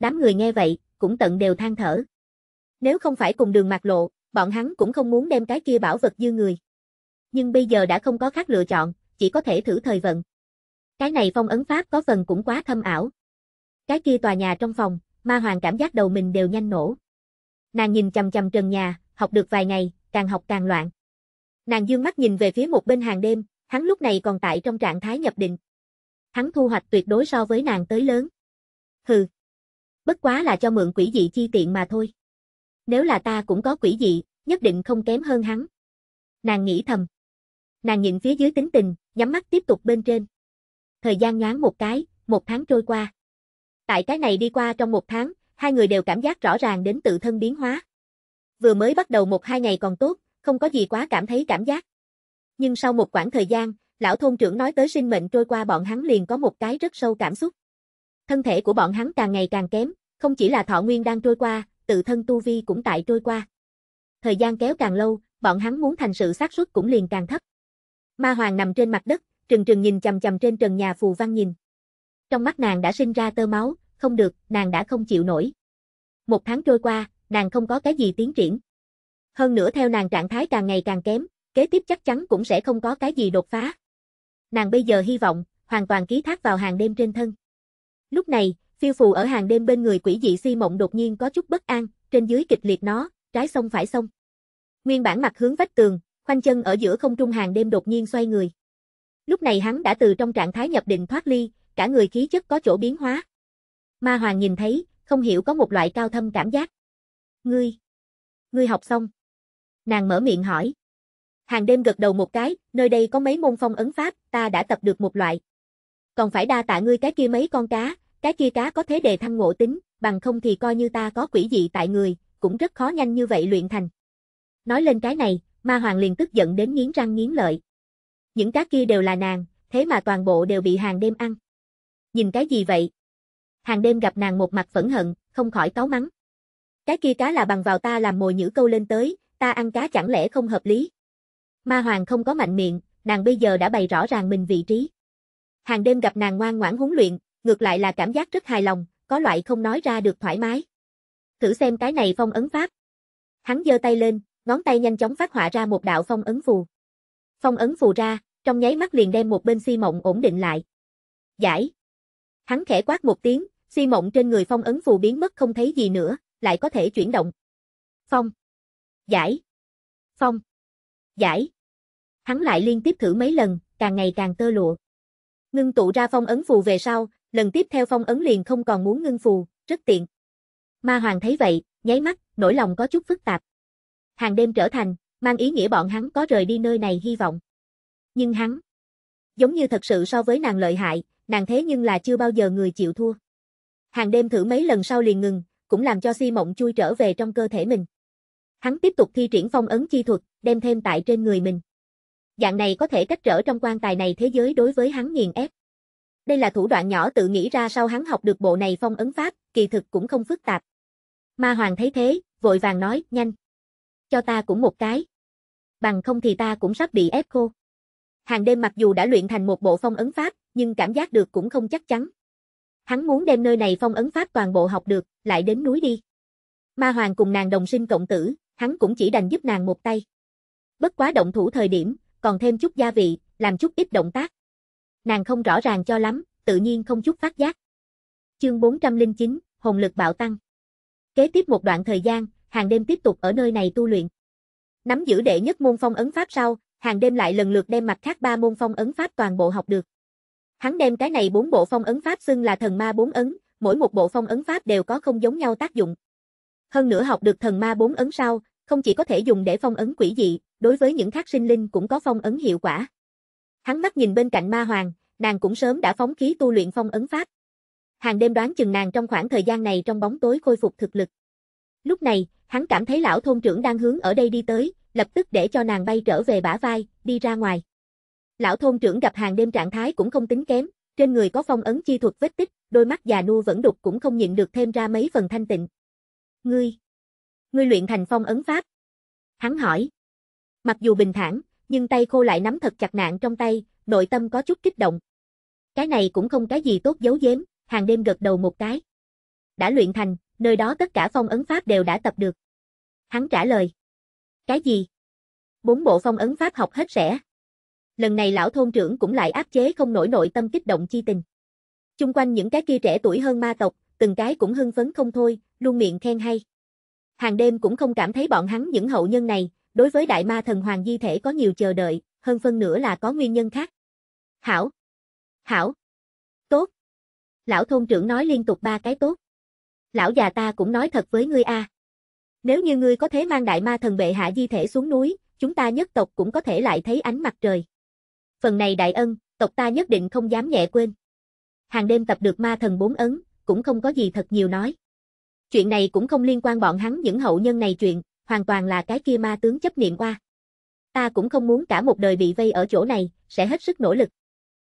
Đám người nghe vậy, cũng tận đều than thở. Nếu không phải cùng đường mạc lộ, bọn hắn cũng không muốn đem cái kia bảo vật dư người. Nhưng bây giờ đã không có khác lựa chọn, chỉ có thể thử thời vận. Cái này phong ấn pháp có phần cũng quá thâm ảo. Cái kia tòa nhà trong phòng, ma hoàng cảm giác đầu mình đều nhanh nổ. Nàng nhìn chầm chầm trần nhà, học được vài ngày, càng học càng loạn. Nàng dương mắt nhìn về phía một bên hàng đêm, hắn lúc này còn tại trong trạng thái nhập định. Hắn thu hoạch tuyệt đối so với nàng tới lớn. Hừ. Bất quá là cho mượn quỷ dị chi tiện mà thôi. Nếu là ta cũng có quỷ dị, nhất định không kém hơn hắn. Nàng nghĩ thầm. Nàng nhìn phía dưới tính tình, nhắm mắt tiếp tục bên trên. Thời gian nhoáng một cái, một tháng trôi qua. Tại cái này đi qua trong một tháng, hai người đều cảm giác rõ ràng đến tự thân biến hóa. Vừa mới bắt đầu một hai ngày còn tốt, không có gì quá cảm thấy cảm giác. Nhưng sau một khoảng thời gian, lão thôn trưởng nói tới sinh mệnh trôi qua bọn hắn liền có một cái rất sâu cảm xúc. Thân thể của bọn hắn càng ngày càng kém, không chỉ là thọ nguyên đang trôi qua, tự thân tu vi cũng tại trôi qua. Thời gian kéo càng lâu, bọn hắn muốn thành sự xác suất cũng liền càng thấp. Ma Hoàng nằm trên mặt đất, trừng trừng nhìn chằm chằm trên trần nhà phù văn nhìn. Trong mắt nàng đã sinh ra tơ máu, không được, nàng đã không chịu nổi. Một tháng trôi qua, nàng không có cái gì tiến triển. Hơn nữa theo nàng trạng thái càng ngày càng kém, kế tiếp chắc chắn cũng sẽ không có cái gì đột phá. Nàng bây giờ hy vọng, hoàn toàn ký thác vào hàng đêm trên thân. Lúc này, Phiêu phù ở hàng đêm bên người quỷ dị si mộng đột nhiên có chút bất an, trên dưới kịch liệt nó, trái sông phải sông. Nguyên bản mặt hướng vách tường, khoanh chân ở giữa không trung hàng đêm đột nhiên xoay người. Lúc này hắn đã từ trong trạng thái nhập định thoát ly, cả người khí chất có chỗ biến hóa. Ma Hoàng nhìn thấy, không hiểu có một loại cao thâm cảm giác. Ngươi, ngươi học xong. Nàng mở miệng hỏi. Hàng đêm gật đầu một cái, nơi đây có mấy môn phong ấn pháp, ta đã tập được một loại. Còn phải đa tạ ngươi cái kia mấy con cá, cái kia cá có thế đề thăng ngộ tính, bằng không thì coi như ta có quỷ dị tại người, cũng rất khó nhanh như vậy luyện thành. Nói lên cái này, ma hoàng liền tức giận đến nghiến răng nghiến lợi. Những cá kia đều là nàng, thế mà toàn bộ đều bị hàng đêm ăn. Nhìn cái gì vậy? Hàng đêm gặp nàng một mặt phẫn hận, không khỏi cáu mắng. Cái kia cá là bằng vào ta làm mồi nhữ câu lên tới, ta ăn cá chẳng lẽ không hợp lý. Ma hoàng không có mạnh miệng, nàng bây giờ đã bày rõ ràng mình vị trí. Hàng đêm gặp nàng ngoan ngoãn huấn luyện, ngược lại là cảm giác rất hài lòng, có loại không nói ra được thoải mái. Thử xem cái này phong ấn pháp. Hắn giơ tay lên, ngón tay nhanh chóng phát họa ra một đạo phong ấn phù. Phong ấn phù ra, trong nháy mắt liền đem một bên si mộng ổn định lại. Giải. Hắn khẽ quát một tiếng, si mộng trên người phong ấn phù biến mất không thấy gì nữa, lại có thể chuyển động. Phong. Giải. Phong. Giải. Hắn lại liên tiếp thử mấy lần, càng ngày càng tơ lụa. Ngưng tụ ra phong ấn phù về sau, Lần tiếp theo phong ấn liền không còn muốn ngưng phù, rất tiện. Ma hoàng thấy vậy, nháy mắt, nỗi lòng có chút phức tạp. Hàng đêm trở thành, mang ý nghĩa bọn hắn có rời đi nơi này hy vọng. Nhưng hắn, giống như thật sự so với nàng lợi hại, nàng thế nhưng là chưa bao giờ người chịu thua. Hàng đêm thử mấy lần sau liền ngừng, cũng làm cho si mộng chui trở về trong cơ thể mình. Hắn tiếp tục thi triển phong ấn chi thuật, đem thêm tại trên người mình. Dạng này có thể cách trở trong quan tài này thế giới đối với hắn nghiền ép. Đây là thủ đoạn nhỏ tự nghĩ ra sau hắn học được bộ này phong ấn pháp, kỳ thực cũng không phức tạp. Ma Hoàng thấy thế, vội vàng nói, nhanh. Cho ta cũng một cái. Bằng không thì ta cũng sắp bị ép khô. Hàng đêm mặc dù đã luyện thành một bộ phong ấn pháp, nhưng cảm giác được cũng không chắc chắn. Hắn muốn đem nơi này phong ấn pháp toàn bộ học được, lại đến núi đi. Ma Hoàng cùng nàng đồng sinh cộng tử, hắn cũng chỉ đành giúp nàng một tay. Bất quá động thủ thời điểm, còn thêm chút gia vị, làm chút ít động tác nàng không rõ ràng cho lắm, tự nhiên không chút phát giác. Chương 409, Hồn lực bạo tăng. Kế tiếp một đoạn thời gian, hàng đêm tiếp tục ở nơi này tu luyện. Nắm giữ đệ nhất môn phong ấn pháp sau, hàng đêm lại lần lượt đem mặt khác ba môn phong ấn pháp toàn bộ học được. Hắn đem cái này bốn bộ phong ấn pháp xưng là thần ma bốn ấn, mỗi một bộ phong ấn pháp đều có không giống nhau tác dụng. Hơn nữa học được thần ma bốn ấn sau, không chỉ có thể dùng để phong ấn quỷ dị, đối với những khác sinh linh cũng có phong ấn hiệu quả. Hắn mắt nhìn bên cạnh ma hoàng, nàng cũng sớm đã phóng khí tu luyện phong ấn pháp. Hàng đêm đoán chừng nàng trong khoảng thời gian này trong bóng tối khôi phục thực lực. Lúc này, hắn cảm thấy lão thôn trưởng đang hướng ở đây đi tới, lập tức để cho nàng bay trở về bả vai, đi ra ngoài. Lão thôn trưởng gặp hàng đêm trạng thái cũng không tính kém, trên người có phong ấn chi thuật vết tích, đôi mắt già nua vẫn đục cũng không nhịn được thêm ra mấy phần thanh tịnh. Ngươi, ngươi luyện thành phong ấn pháp. Hắn hỏi. Mặc dù bình thản, nhưng tay khô lại nắm thật chặt nạn trong tay, nội tâm có chút kích động. Cái này cũng không cái gì tốt giấu giếm, hàng đêm gật đầu một cái. Đã luyện thành, nơi đó tất cả phong ấn pháp đều đã tập được. Hắn trả lời. Cái gì? Bốn bộ phong ấn pháp học hết rẻ. Lần này lão thôn trưởng cũng lại áp chế không nổi nội tâm kích động chi tình. Chung quanh những cái kia trẻ tuổi hơn ma tộc, từng cái cũng hưng phấn không thôi, luôn miệng khen hay. Hàng đêm cũng không cảm thấy bọn hắn những hậu nhân này, đối với đại ma thần hoàng di thể có nhiều chờ đợi, hơn phân nữa là có nguyên nhân khác. Hảo! Hảo! Tốt! Lão thôn trưởng nói liên tục ba cái tốt. Lão già ta cũng nói thật với ngươi a. À. Nếu như ngươi có thể mang đại ma thần bệ hạ di thể xuống núi, chúng ta nhất tộc cũng có thể lại thấy ánh mặt trời. Phần này đại ân, tộc ta nhất định không dám nhẹ quên. Hàng đêm tập được ma thần bốn ấn, cũng không có gì thật nhiều nói. Chuyện này cũng không liên quan bọn hắn những hậu nhân này chuyện, hoàn toàn là cái kia ma tướng chấp niệm qua. Ta cũng không muốn cả một đời bị vây ở chỗ này, sẽ hết sức nỗ lực.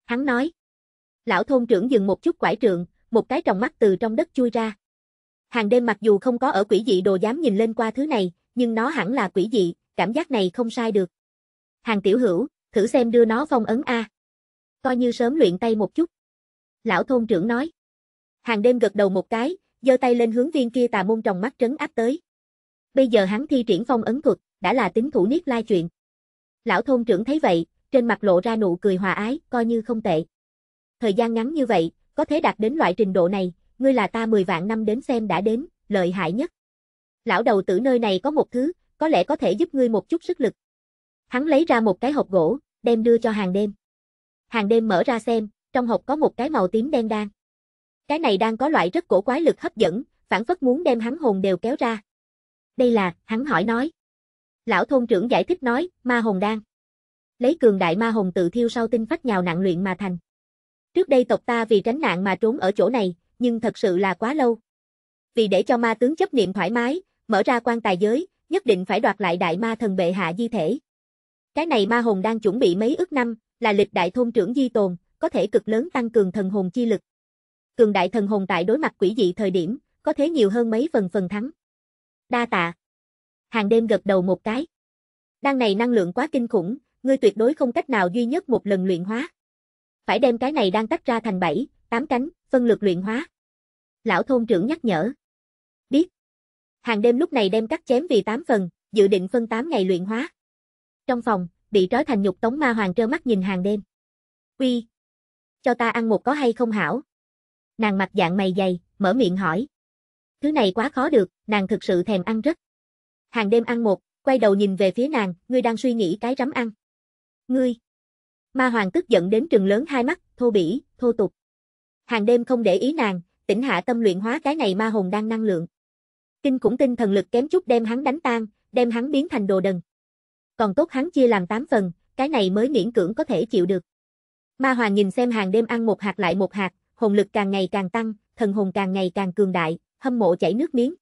Hắn nói. Lão thôn trưởng dừng một chút quải trượng, một cái tròng mắt từ trong đất chui ra. Hàng đêm mặc dù không có ở quỷ dị đồ dám nhìn lên qua thứ này, nhưng nó hẳn là quỷ dị, cảm giác này không sai được. Hàng tiểu hữu, thử xem đưa nó phong ấn A. Coi như sớm luyện tay một chút. Lão thôn trưởng nói. Hàng đêm gật đầu một cái, giơ tay lên hướng viên kia tà môn trong mắt trấn áp tới. Bây giờ hắn thi triển phong ấn thuật, đã là tính thủ niết lai chuyện. Lão thôn trưởng thấy vậy, trên mặt lộ ra nụ cười hòa ái, coi như không tệ. Thời gian ngắn như vậy, có thể đạt đến loại trình độ này, ngươi là ta 10 vạn năm đến xem đã đến, lợi hại nhất. Lão đầu tử nơi này có một thứ, có lẽ có thể giúp ngươi một chút sức lực. Hắn lấy ra một cái hộp gỗ, đem đưa cho hàng đêm. Hàng đêm mở ra xem, trong hộp có một cái màu tím đen đan. Cái này đang có loại rất cổ quái lực hấp dẫn, phản phất muốn đem hắn hồn đều kéo ra đây là, hắn hỏi nói. Lão thôn trưởng giải thích nói, ma hồn đan. Lấy cường đại ma hồn tự thiêu sau tinh phách nhào nặng luyện mà thành. Trước đây tộc ta vì tránh nạn mà trốn ở chỗ này, nhưng thật sự là quá lâu. Vì để cho ma tướng chấp niệm thoải mái, mở ra quan tài giới, nhất định phải đoạt lại đại ma thần bệ hạ di thể. Cái này ma hồn đang chuẩn bị mấy ước năm, là lịch đại thôn trưởng di tồn, có thể cực lớn tăng cường thần hồn chi lực. Cường đại thần hồn tại đối mặt quỷ dị thời điểm, có thế nhiều hơn mấy phần phần thắng. Đa tạ. Hàng đêm gật đầu một cái. Đan này năng lượng quá kinh khủng, ngươi tuyệt đối không cách nào duy nhất một lần luyện hóa. Phải đem cái này đang tách ra thành bảy, tám cánh, phân lực luyện hóa. Lão thôn trưởng nhắc nhở. Biết. Hàng đêm lúc này đem cắt chém vì tám phần, dự định phân tám ngày luyện hóa. Trong phòng, bị trói thành nhục tống ma hoàng trơ mắt nhìn hàng đêm. Uy. Cho ta ăn một có hay không hảo? Nàng mặt dạng mày dày, mở miệng hỏi. Thứ này quá khó được, nàng thực sự thèm ăn rất. Hàng đêm ăn một, quay đầu nhìn về phía nàng, ngươi đang suy nghĩ cái rắm ăn. Ngươi. Ma hoàng tức giận đến trừng lớn hai mắt, thô bỉ, thô tục. Hàng đêm không để ý nàng, tỉnh hạ tâm luyện hóa cái này ma hồn đang năng lượng. Kinh cũng tin thần lực kém chút đem hắn đánh tan, đem hắn biến thành đồ đần. Còn tốt hắn chia làm tám phần, cái này mới miễn cưỡng có thể chịu được. Ma hoàng nhìn xem hàng đêm ăn một hạt lại một hạt, hồn lực càng ngày càng tăng, thần hồn càng ngày càng cường đại, hâm mộ chảy nước miếng.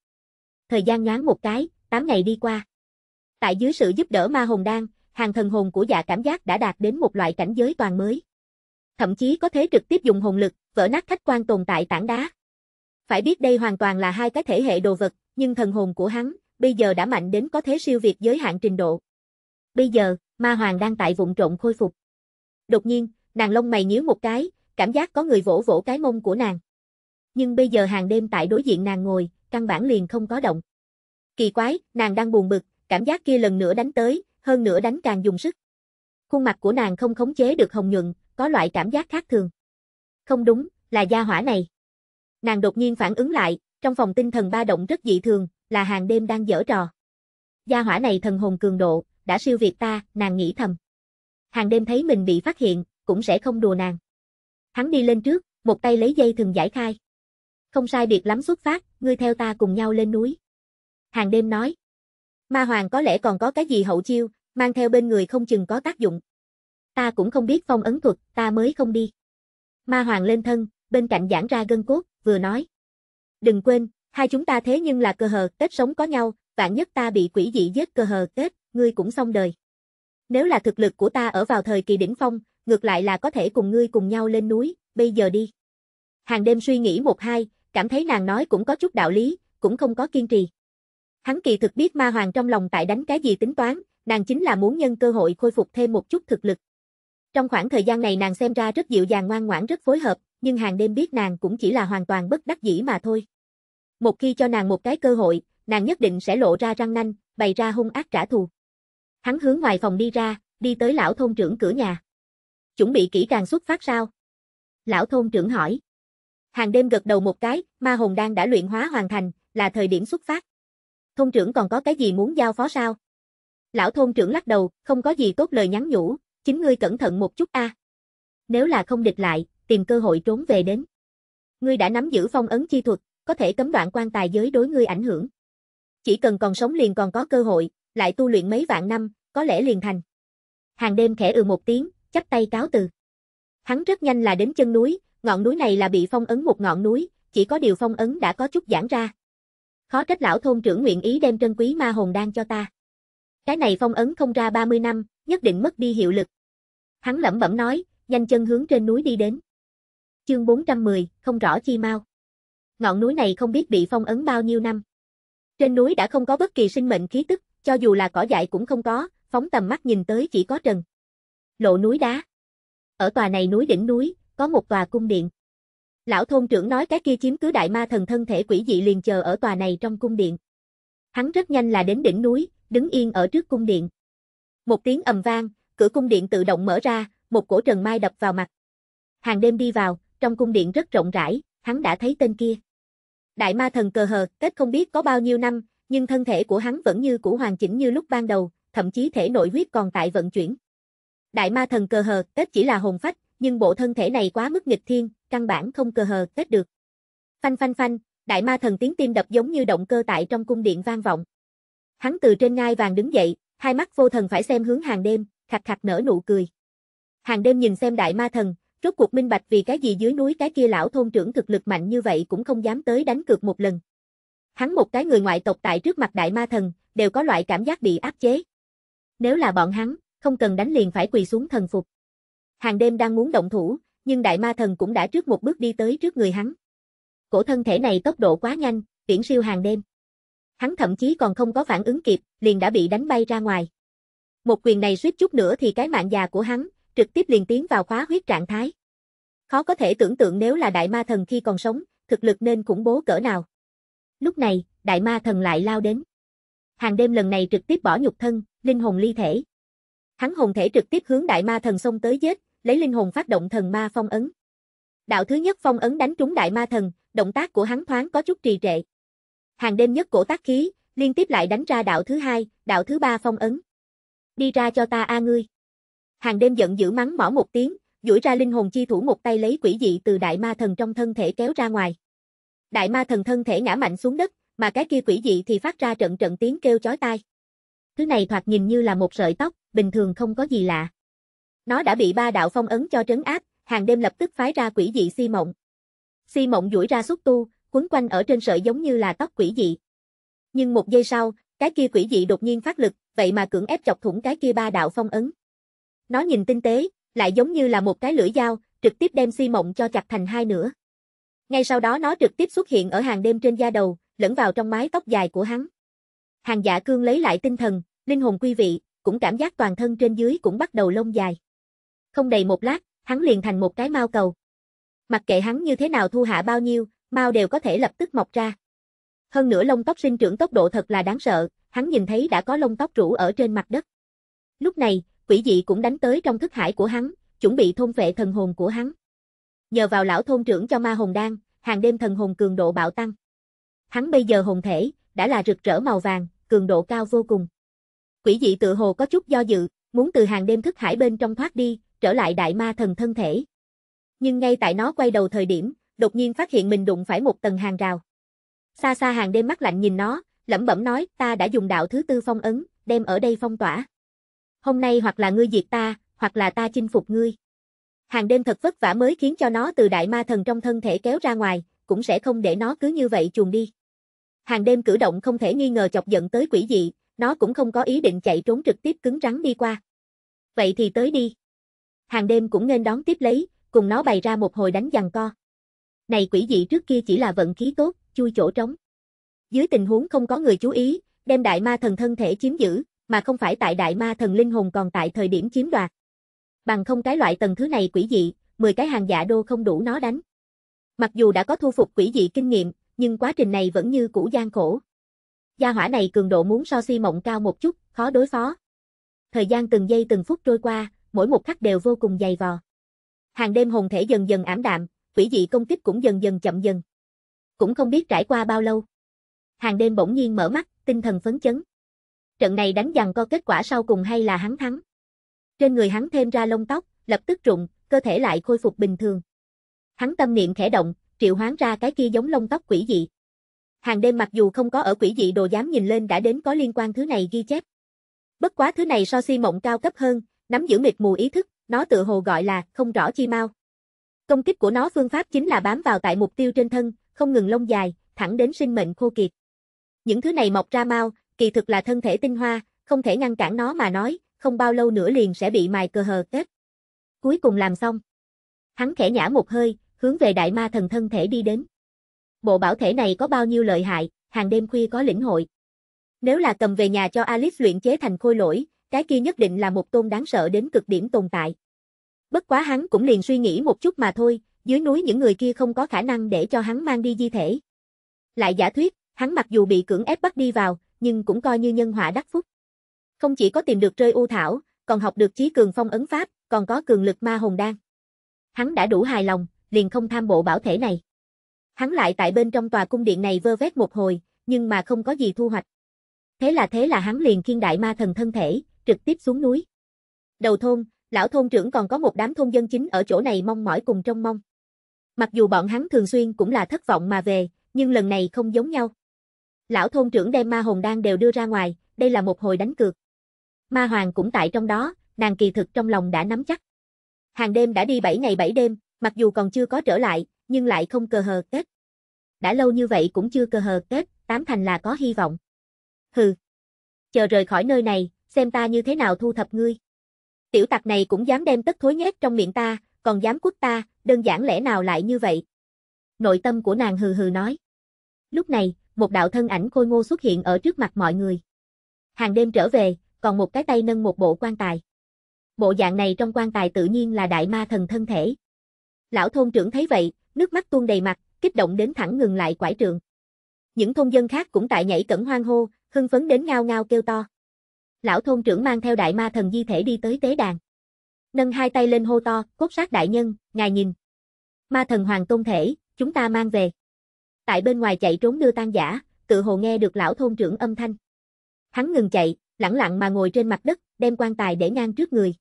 Thời gian nhoáng một cái, 8 ngày đi qua. Tại dưới sự giúp đỡ ma hồn đan, hàng thần hồn của dạ cảm giác đã đạt đến một loại cảnh giới toàn mới. Thậm chí có thể trực tiếp dùng hồn lực, vỡ nát khách quan tồn tại tảng đá. Phải biết đây hoàn toàn là hai cái thể hệ đồ vật, nhưng thần hồn của hắn, bây giờ đã mạnh đến có thế siêu việt giới hạn trình độ. Bây giờ, ma hoàng đang tại vụn trộn khôi phục. Đột nhiên, nàng lông mày nhíu một cái, cảm giác có người vỗ vỗ cái mông của nàng nhưng bây giờ hàng đêm tại đối diện nàng ngồi, căn bản liền không có động. Kỳ quái, nàng đang buồn bực, cảm giác kia lần nữa đánh tới, hơn nữa đánh càng dùng sức. Khuôn mặt của nàng không khống chế được hồng nhuận, có loại cảm giác khác thường. Không đúng, là gia hỏa này. Nàng đột nhiên phản ứng lại, trong phòng tinh thần ba động rất dị thường, là hàng đêm đang dở trò. Gia hỏa này thần hồn cường độ, đã siêu việt ta, nàng nghĩ thầm. Hàng đêm thấy mình bị phát hiện, cũng sẽ không đùa nàng. Hắn đi lên trước, một tay lấy dây thừng giải khai. Không sai biệt lắm xuất phát, ngươi theo ta cùng nhau lên núi. Hàng đêm nói. Ma Hoàng có lẽ còn có cái gì hậu chiêu, mang theo bên người không chừng có tác dụng. Ta cũng không biết phong ấn thuật, ta mới không đi. Ma Hoàng lên thân, bên cạnh giãn ra gân cốt, vừa nói. Đừng quên, hai chúng ta thế nhưng là cơ hờ, tết sống có nhau, vạn nhất ta bị quỷ dị giết cơ hờ tết, ngươi cũng xong đời. Nếu là thực lực của ta ở vào thời kỳ đỉnh phong, ngược lại là có thể cùng ngươi cùng nhau lên núi, bây giờ đi. Hàng đêm suy nghĩ một hai, cảm thấy nàng nói cũng có chút đạo lý, cũng không có kiên trì. Hắn kỳ thực biết ma hoàng trong lòng tại đánh cái gì tính toán, nàng chính là muốn nhân cơ hội khôi phục thêm một chút thực lực. Trong khoảng thời gian này nàng xem ra rất dịu dàng ngoan ngoãn rất phối hợp, nhưng hàng đêm biết nàng cũng chỉ là hoàn toàn bất đắc dĩ mà thôi. Một khi cho nàng một cái cơ hội, nàng nhất định sẽ lộ ra răng nanh, bày ra hung ác trả thù. Hắn hướng ngoài phòng đi ra, đi tới lão thôn trưởng cửa nhà. Chuẩn bị kỹ càng xuất phát sao? Lão thôn trưởng hỏi. Hàng đêm gật đầu một cái, ma hồn đan đã luyện hóa hoàn thành, là thời điểm xuất phát. Thôn trưởng còn có cái gì muốn giao phó sao? Lão thôn trưởng lắc đầu, không có gì tốt lời nhắn nhủ, chính ngươi cẩn thận một chút a. À. Nếu là không địch lại, tìm cơ hội trốn về đến. Ngươi đã nắm giữ phong ấn chi thuật, có thể cấm đoạn quan tài giới đối ngươi ảnh hưởng. Chỉ cần còn sống liền còn có cơ hội, lại tu luyện mấy vạn năm, có lẽ liền thành. Hàng đêm khẽ ừ một tiếng, chắp tay cáo từ. Hắn rất nhanh là đến chân núi, ngọn núi này là bị phong ấn một ngọn núi, chỉ có điều phong ấn đã có chút giãn ra. Khó trách lão thôn trưởng nguyện ý đem trân quý ma hồn đan cho ta. Cái này phong ấn không ra 30 năm, nhất định mất đi hiệu lực. Hắn lẩm bẩm nói, nhanh chân hướng trên núi đi đến. Chương 410, không rõ chi mau. Ngọn núi này không biết bị phong ấn bao nhiêu năm. Trên núi đã không có bất kỳ sinh mệnh khí tức, cho dù là cỏ dại cũng không có, phóng tầm mắt nhìn tới chỉ có trần. Lộ núi đá. Ở tòa này núi đỉnh núi, có một tòa cung điện. Lão thôn trưởng nói cái kia chiếm cứ đại ma thần thân thể quỷ dị liền chờ ở tòa này trong cung điện. Hắn rất nhanh là đến đỉnh núi, đứng yên ở trước cung điện. Một tiếng ầm vang, cửa cung điện tự động mở ra, một cổ trần mai đập vào mặt. Hàng đêm đi vào, trong cung điện rất rộng rãi, hắn đã thấy tên kia. Đại ma thần cờ hờ, kết không biết có bao nhiêu năm, nhưng thân thể của hắn vẫn như cũ hoàn chỉnh như lúc ban đầu, thậm chí thể nội huyết còn tại vận chuyển. Đại ma thần cờ hờ, kết chỉ là hồn phách, nhưng bộ thân thể này quá mức nghịch thiên, căn bản không cờ hờ kết được. Phanh phanh phanh, đại ma thần tiếng tim đập giống như động cơ tại trong cung điện vang vọng. Hắn từ trên ngai vàng đứng dậy, hai mắt vô thần phải xem hướng hàng đêm, khặt khặt nở nụ cười. Hàng đêm nhìn xem đại ma thần, rốt cuộc minh bạch vì cái gì dưới núi cái kia lão thôn trưởng thực lực mạnh như vậy cũng không dám tới đánh cược một lần. Hắn một cái người ngoại tộc tại trước mặt đại ma thần, đều có loại cảm giác bị áp chế. Nếu là bọn hắn, không cần đánh liền phải quỳ xuống thần phục hàng đêm đang muốn động thủ, nhưng đại ma thần cũng đã trước một bước đi tới trước người hắn. Cổ thân thể này tốc độ quá nhanh, viễn siêu hàng đêm. Hắn thậm chí còn không có phản ứng kịp, liền đã bị đánh bay ra ngoài. Một quyền này suýt chút nữa thì cái mạng già của hắn, trực tiếp liền tiến vào khóa huyết trạng thái. Khó có thể tưởng tượng nếu là đại ma thần khi còn sống, thực lực nên khủng bố cỡ nào. Lúc này, đại ma thần lại lao đến. Hàng đêm lần này trực tiếp bỏ nhục thân, linh hồn ly thể. Hắn hồn thể trực tiếp hướng đại ma thần xông tới giết, lấy linh hồn phát động thần ma phong ấn. Đạo thứ nhất phong ấn đánh trúng đại ma thần, động tác của hắn thoáng có chút trì trệ. Hàng đêm nhất cổ tác khí, liên tiếp lại đánh ra đạo thứ hai, đạo thứ ba phong ấn. Đi ra cho ta a ngươi. Hàng đêm giận dữ mắng mỏ một tiếng, duỗi ra linh hồn chi thủ một tay lấy quỷ dị từ đại ma thần trong thân thể kéo ra ngoài. Đại ma thần thân thể ngã mạnh xuống đất, mà cái kia quỷ dị thì phát ra trận trận tiếng kêu chói tai. Thứ này thoạt nhìn như là một sợi tóc, bình thường không có gì lạ. Nó đã bị ba đạo phong ấn cho trấn áp, hàng đêm lập tức phái ra quỷ dị si mộng. Si mộng duỗi ra xúc tu, quấn quanh ở trên sợi giống như là tóc quỷ dị. Nhưng một giây sau, cái kia quỷ dị đột nhiên phát lực, vậy mà cưỡng ép chọc thủng cái kia ba đạo phong ấn. Nó nhìn tinh tế, lại giống như là một cái lưỡi dao, trực tiếp đem si mộng cho chặt thành hai nửa. Ngay sau đó nó trực tiếp xuất hiện ở hàng đêm trên da đầu, lẫn vào trong mái tóc dài của hắn. Hàng giả dạ cương lấy lại tinh thần, linh hồn quy vị, cũng cảm giác toàn thân trên dưới cũng bắt đầu lông dài không đầy một lát, hắn liền thành một cái mau cầu. Mặc kệ hắn như thế nào thu hạ bao nhiêu, mau đều có thể lập tức mọc ra. Hơn nữa lông tóc sinh trưởng tốc độ thật là đáng sợ, hắn nhìn thấy đã có lông tóc rủ ở trên mặt đất. Lúc này, quỷ dị cũng đánh tới trong thức hải của hắn, chuẩn bị thôn vệ thần hồn của hắn. Nhờ vào lão thôn trưởng cho ma hồn đan, hàng đêm thần hồn cường độ bạo tăng. Hắn bây giờ hồn thể đã là rực rỡ màu vàng, cường độ cao vô cùng. Quỷ dị tự hồ có chút do dự, muốn từ hàng đêm thức hải bên trong thoát đi, trở lại đại ma thần thân thể. Nhưng ngay tại nó quay đầu thời điểm, đột nhiên phát hiện mình đụng phải một tầng hàng rào. Xa xa hàng đêm mắt lạnh nhìn nó, lẩm bẩm nói, ta đã dùng đạo thứ tư phong ấn, đem ở đây phong tỏa. Hôm nay hoặc là ngươi diệt ta, hoặc là ta chinh phục ngươi. Hàng đêm thật vất vả mới khiến cho nó từ đại ma thần trong thân thể kéo ra ngoài, cũng sẽ không để nó cứ như vậy chuồn đi. Hàng đêm cử động không thể nghi ngờ chọc giận tới quỷ dị, nó cũng không có ý định chạy trốn trực tiếp cứng rắn đi qua. Vậy thì tới đi hàng đêm cũng nên đón tiếp lấy, cùng nó bày ra một hồi đánh giằng co. Này quỷ dị trước kia chỉ là vận khí tốt, chui chỗ trống. Dưới tình huống không có người chú ý, đem đại ma thần thân thể chiếm giữ, mà không phải tại đại ma thần linh hồn còn tại thời điểm chiếm đoạt. Bằng không cái loại tầng thứ này quỷ dị, 10 cái hàng giả dạ đô không đủ nó đánh. Mặc dù đã có thu phục quỷ dị kinh nghiệm, nhưng quá trình này vẫn như cũ gian khổ. Gia hỏa này cường độ muốn so si mộng cao một chút, khó đối phó. Thời gian từng giây từng phút trôi qua, mỗi một khắc đều vô cùng dày vò. Hàng đêm hồn thể dần dần ảm đạm, quỷ dị công kích cũng dần dần chậm dần. Cũng không biết trải qua bao lâu. Hàng đêm bỗng nhiên mở mắt, tinh thần phấn chấn. Trận này đánh giằng co kết quả sau cùng hay là hắn thắng. Trên người hắn thêm ra lông tóc, lập tức rụng, cơ thể lại khôi phục bình thường. Hắn tâm niệm khẽ động, triệu hoán ra cái kia giống lông tóc quỷ dị. Hàng đêm mặc dù không có ở quỷ dị đồ dám nhìn lên đã đến có liên quan thứ này ghi chép. Bất quá thứ này so si mộng cao cấp hơn, nắm giữ mịt mù ý thức, nó tự hồ gọi là không rõ chi mau. Công kích của nó phương pháp chính là bám vào tại mục tiêu trên thân, không ngừng lông dài, thẳng đến sinh mệnh khô kiệt. Những thứ này mọc ra mau, kỳ thực là thân thể tinh hoa, không thể ngăn cản nó mà nói, không bao lâu nữa liền sẽ bị mài cờ hờ kết. Cuối cùng làm xong. Hắn khẽ nhả một hơi, hướng về đại ma thần thân thể đi đến. Bộ bảo thể này có bao nhiêu lợi hại, hàng đêm khuya có lĩnh hội. Nếu là cầm về nhà cho Alice luyện chế thành khôi lỗi, cái kia nhất định là một tôn đáng sợ đến cực điểm tồn tại. Bất quá hắn cũng liền suy nghĩ một chút mà thôi, dưới núi những người kia không có khả năng để cho hắn mang đi di thể. Lại giả thuyết, hắn mặc dù bị cưỡng ép bắt đi vào, nhưng cũng coi như nhân họa đắc phúc. Không chỉ có tìm được rơi u thảo, còn học được chí cường phong ấn pháp, còn có cường lực ma hồn đan. Hắn đã đủ hài lòng, liền không tham bộ bảo thể này. Hắn lại tại bên trong tòa cung điện này vơ vét một hồi, nhưng mà không có gì thu hoạch. Thế là thế là hắn liền khiên đại ma thần thân thể, trực tiếp xuống núi. Đầu thôn, lão thôn trưởng còn có một đám thôn dân chính ở chỗ này mong mỏi cùng trông mong. Mặc dù bọn hắn thường xuyên cũng là thất vọng mà về, nhưng lần này không giống nhau. Lão thôn trưởng đem ma hồn đan đều đưa ra ngoài, đây là một hồi đánh cược. Ma hoàng cũng tại trong đó, nàng kỳ thực trong lòng đã nắm chắc. Hàng đêm đã đi 7 ngày 7 đêm, mặc dù còn chưa có trở lại, nhưng lại không cờ hờ kết. Đã lâu như vậy cũng chưa cờ hờ kết, tám thành là có hy vọng. Hừ. Chờ rời khỏi nơi này, xem ta như thế nào thu thập ngươi. Tiểu tặc này cũng dám đem tất thối nhét trong miệng ta, còn dám quất ta, đơn giản lẽ nào lại như vậy. Nội tâm của nàng hừ hừ nói. Lúc này, một đạo thân ảnh khôi ngô xuất hiện ở trước mặt mọi người. Hàng đêm trở về, còn một cái tay nâng một bộ quan tài. Bộ dạng này trong quan tài tự nhiên là đại ma thần thân thể. Lão thôn trưởng thấy vậy, nước mắt tuôn đầy mặt, kích động đến thẳng ngừng lại quải trường. Những thôn dân khác cũng tại nhảy cẩn hoang hô, hưng phấn đến ngao ngao kêu to lão thôn trưởng mang theo đại ma thần di thể đi tới tế đàn. Nâng hai tay lên hô to, cốt sát đại nhân, ngài nhìn. Ma thần hoàng tôn thể, chúng ta mang về. Tại bên ngoài chạy trốn đưa tan giả, tự hồ nghe được lão thôn trưởng âm thanh. Hắn ngừng chạy, lặng lặng mà ngồi trên mặt đất, đem quan tài để ngang trước người.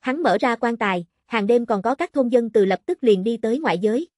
Hắn mở ra quan tài, hàng đêm còn có các thôn dân từ lập tức liền đi tới ngoại giới.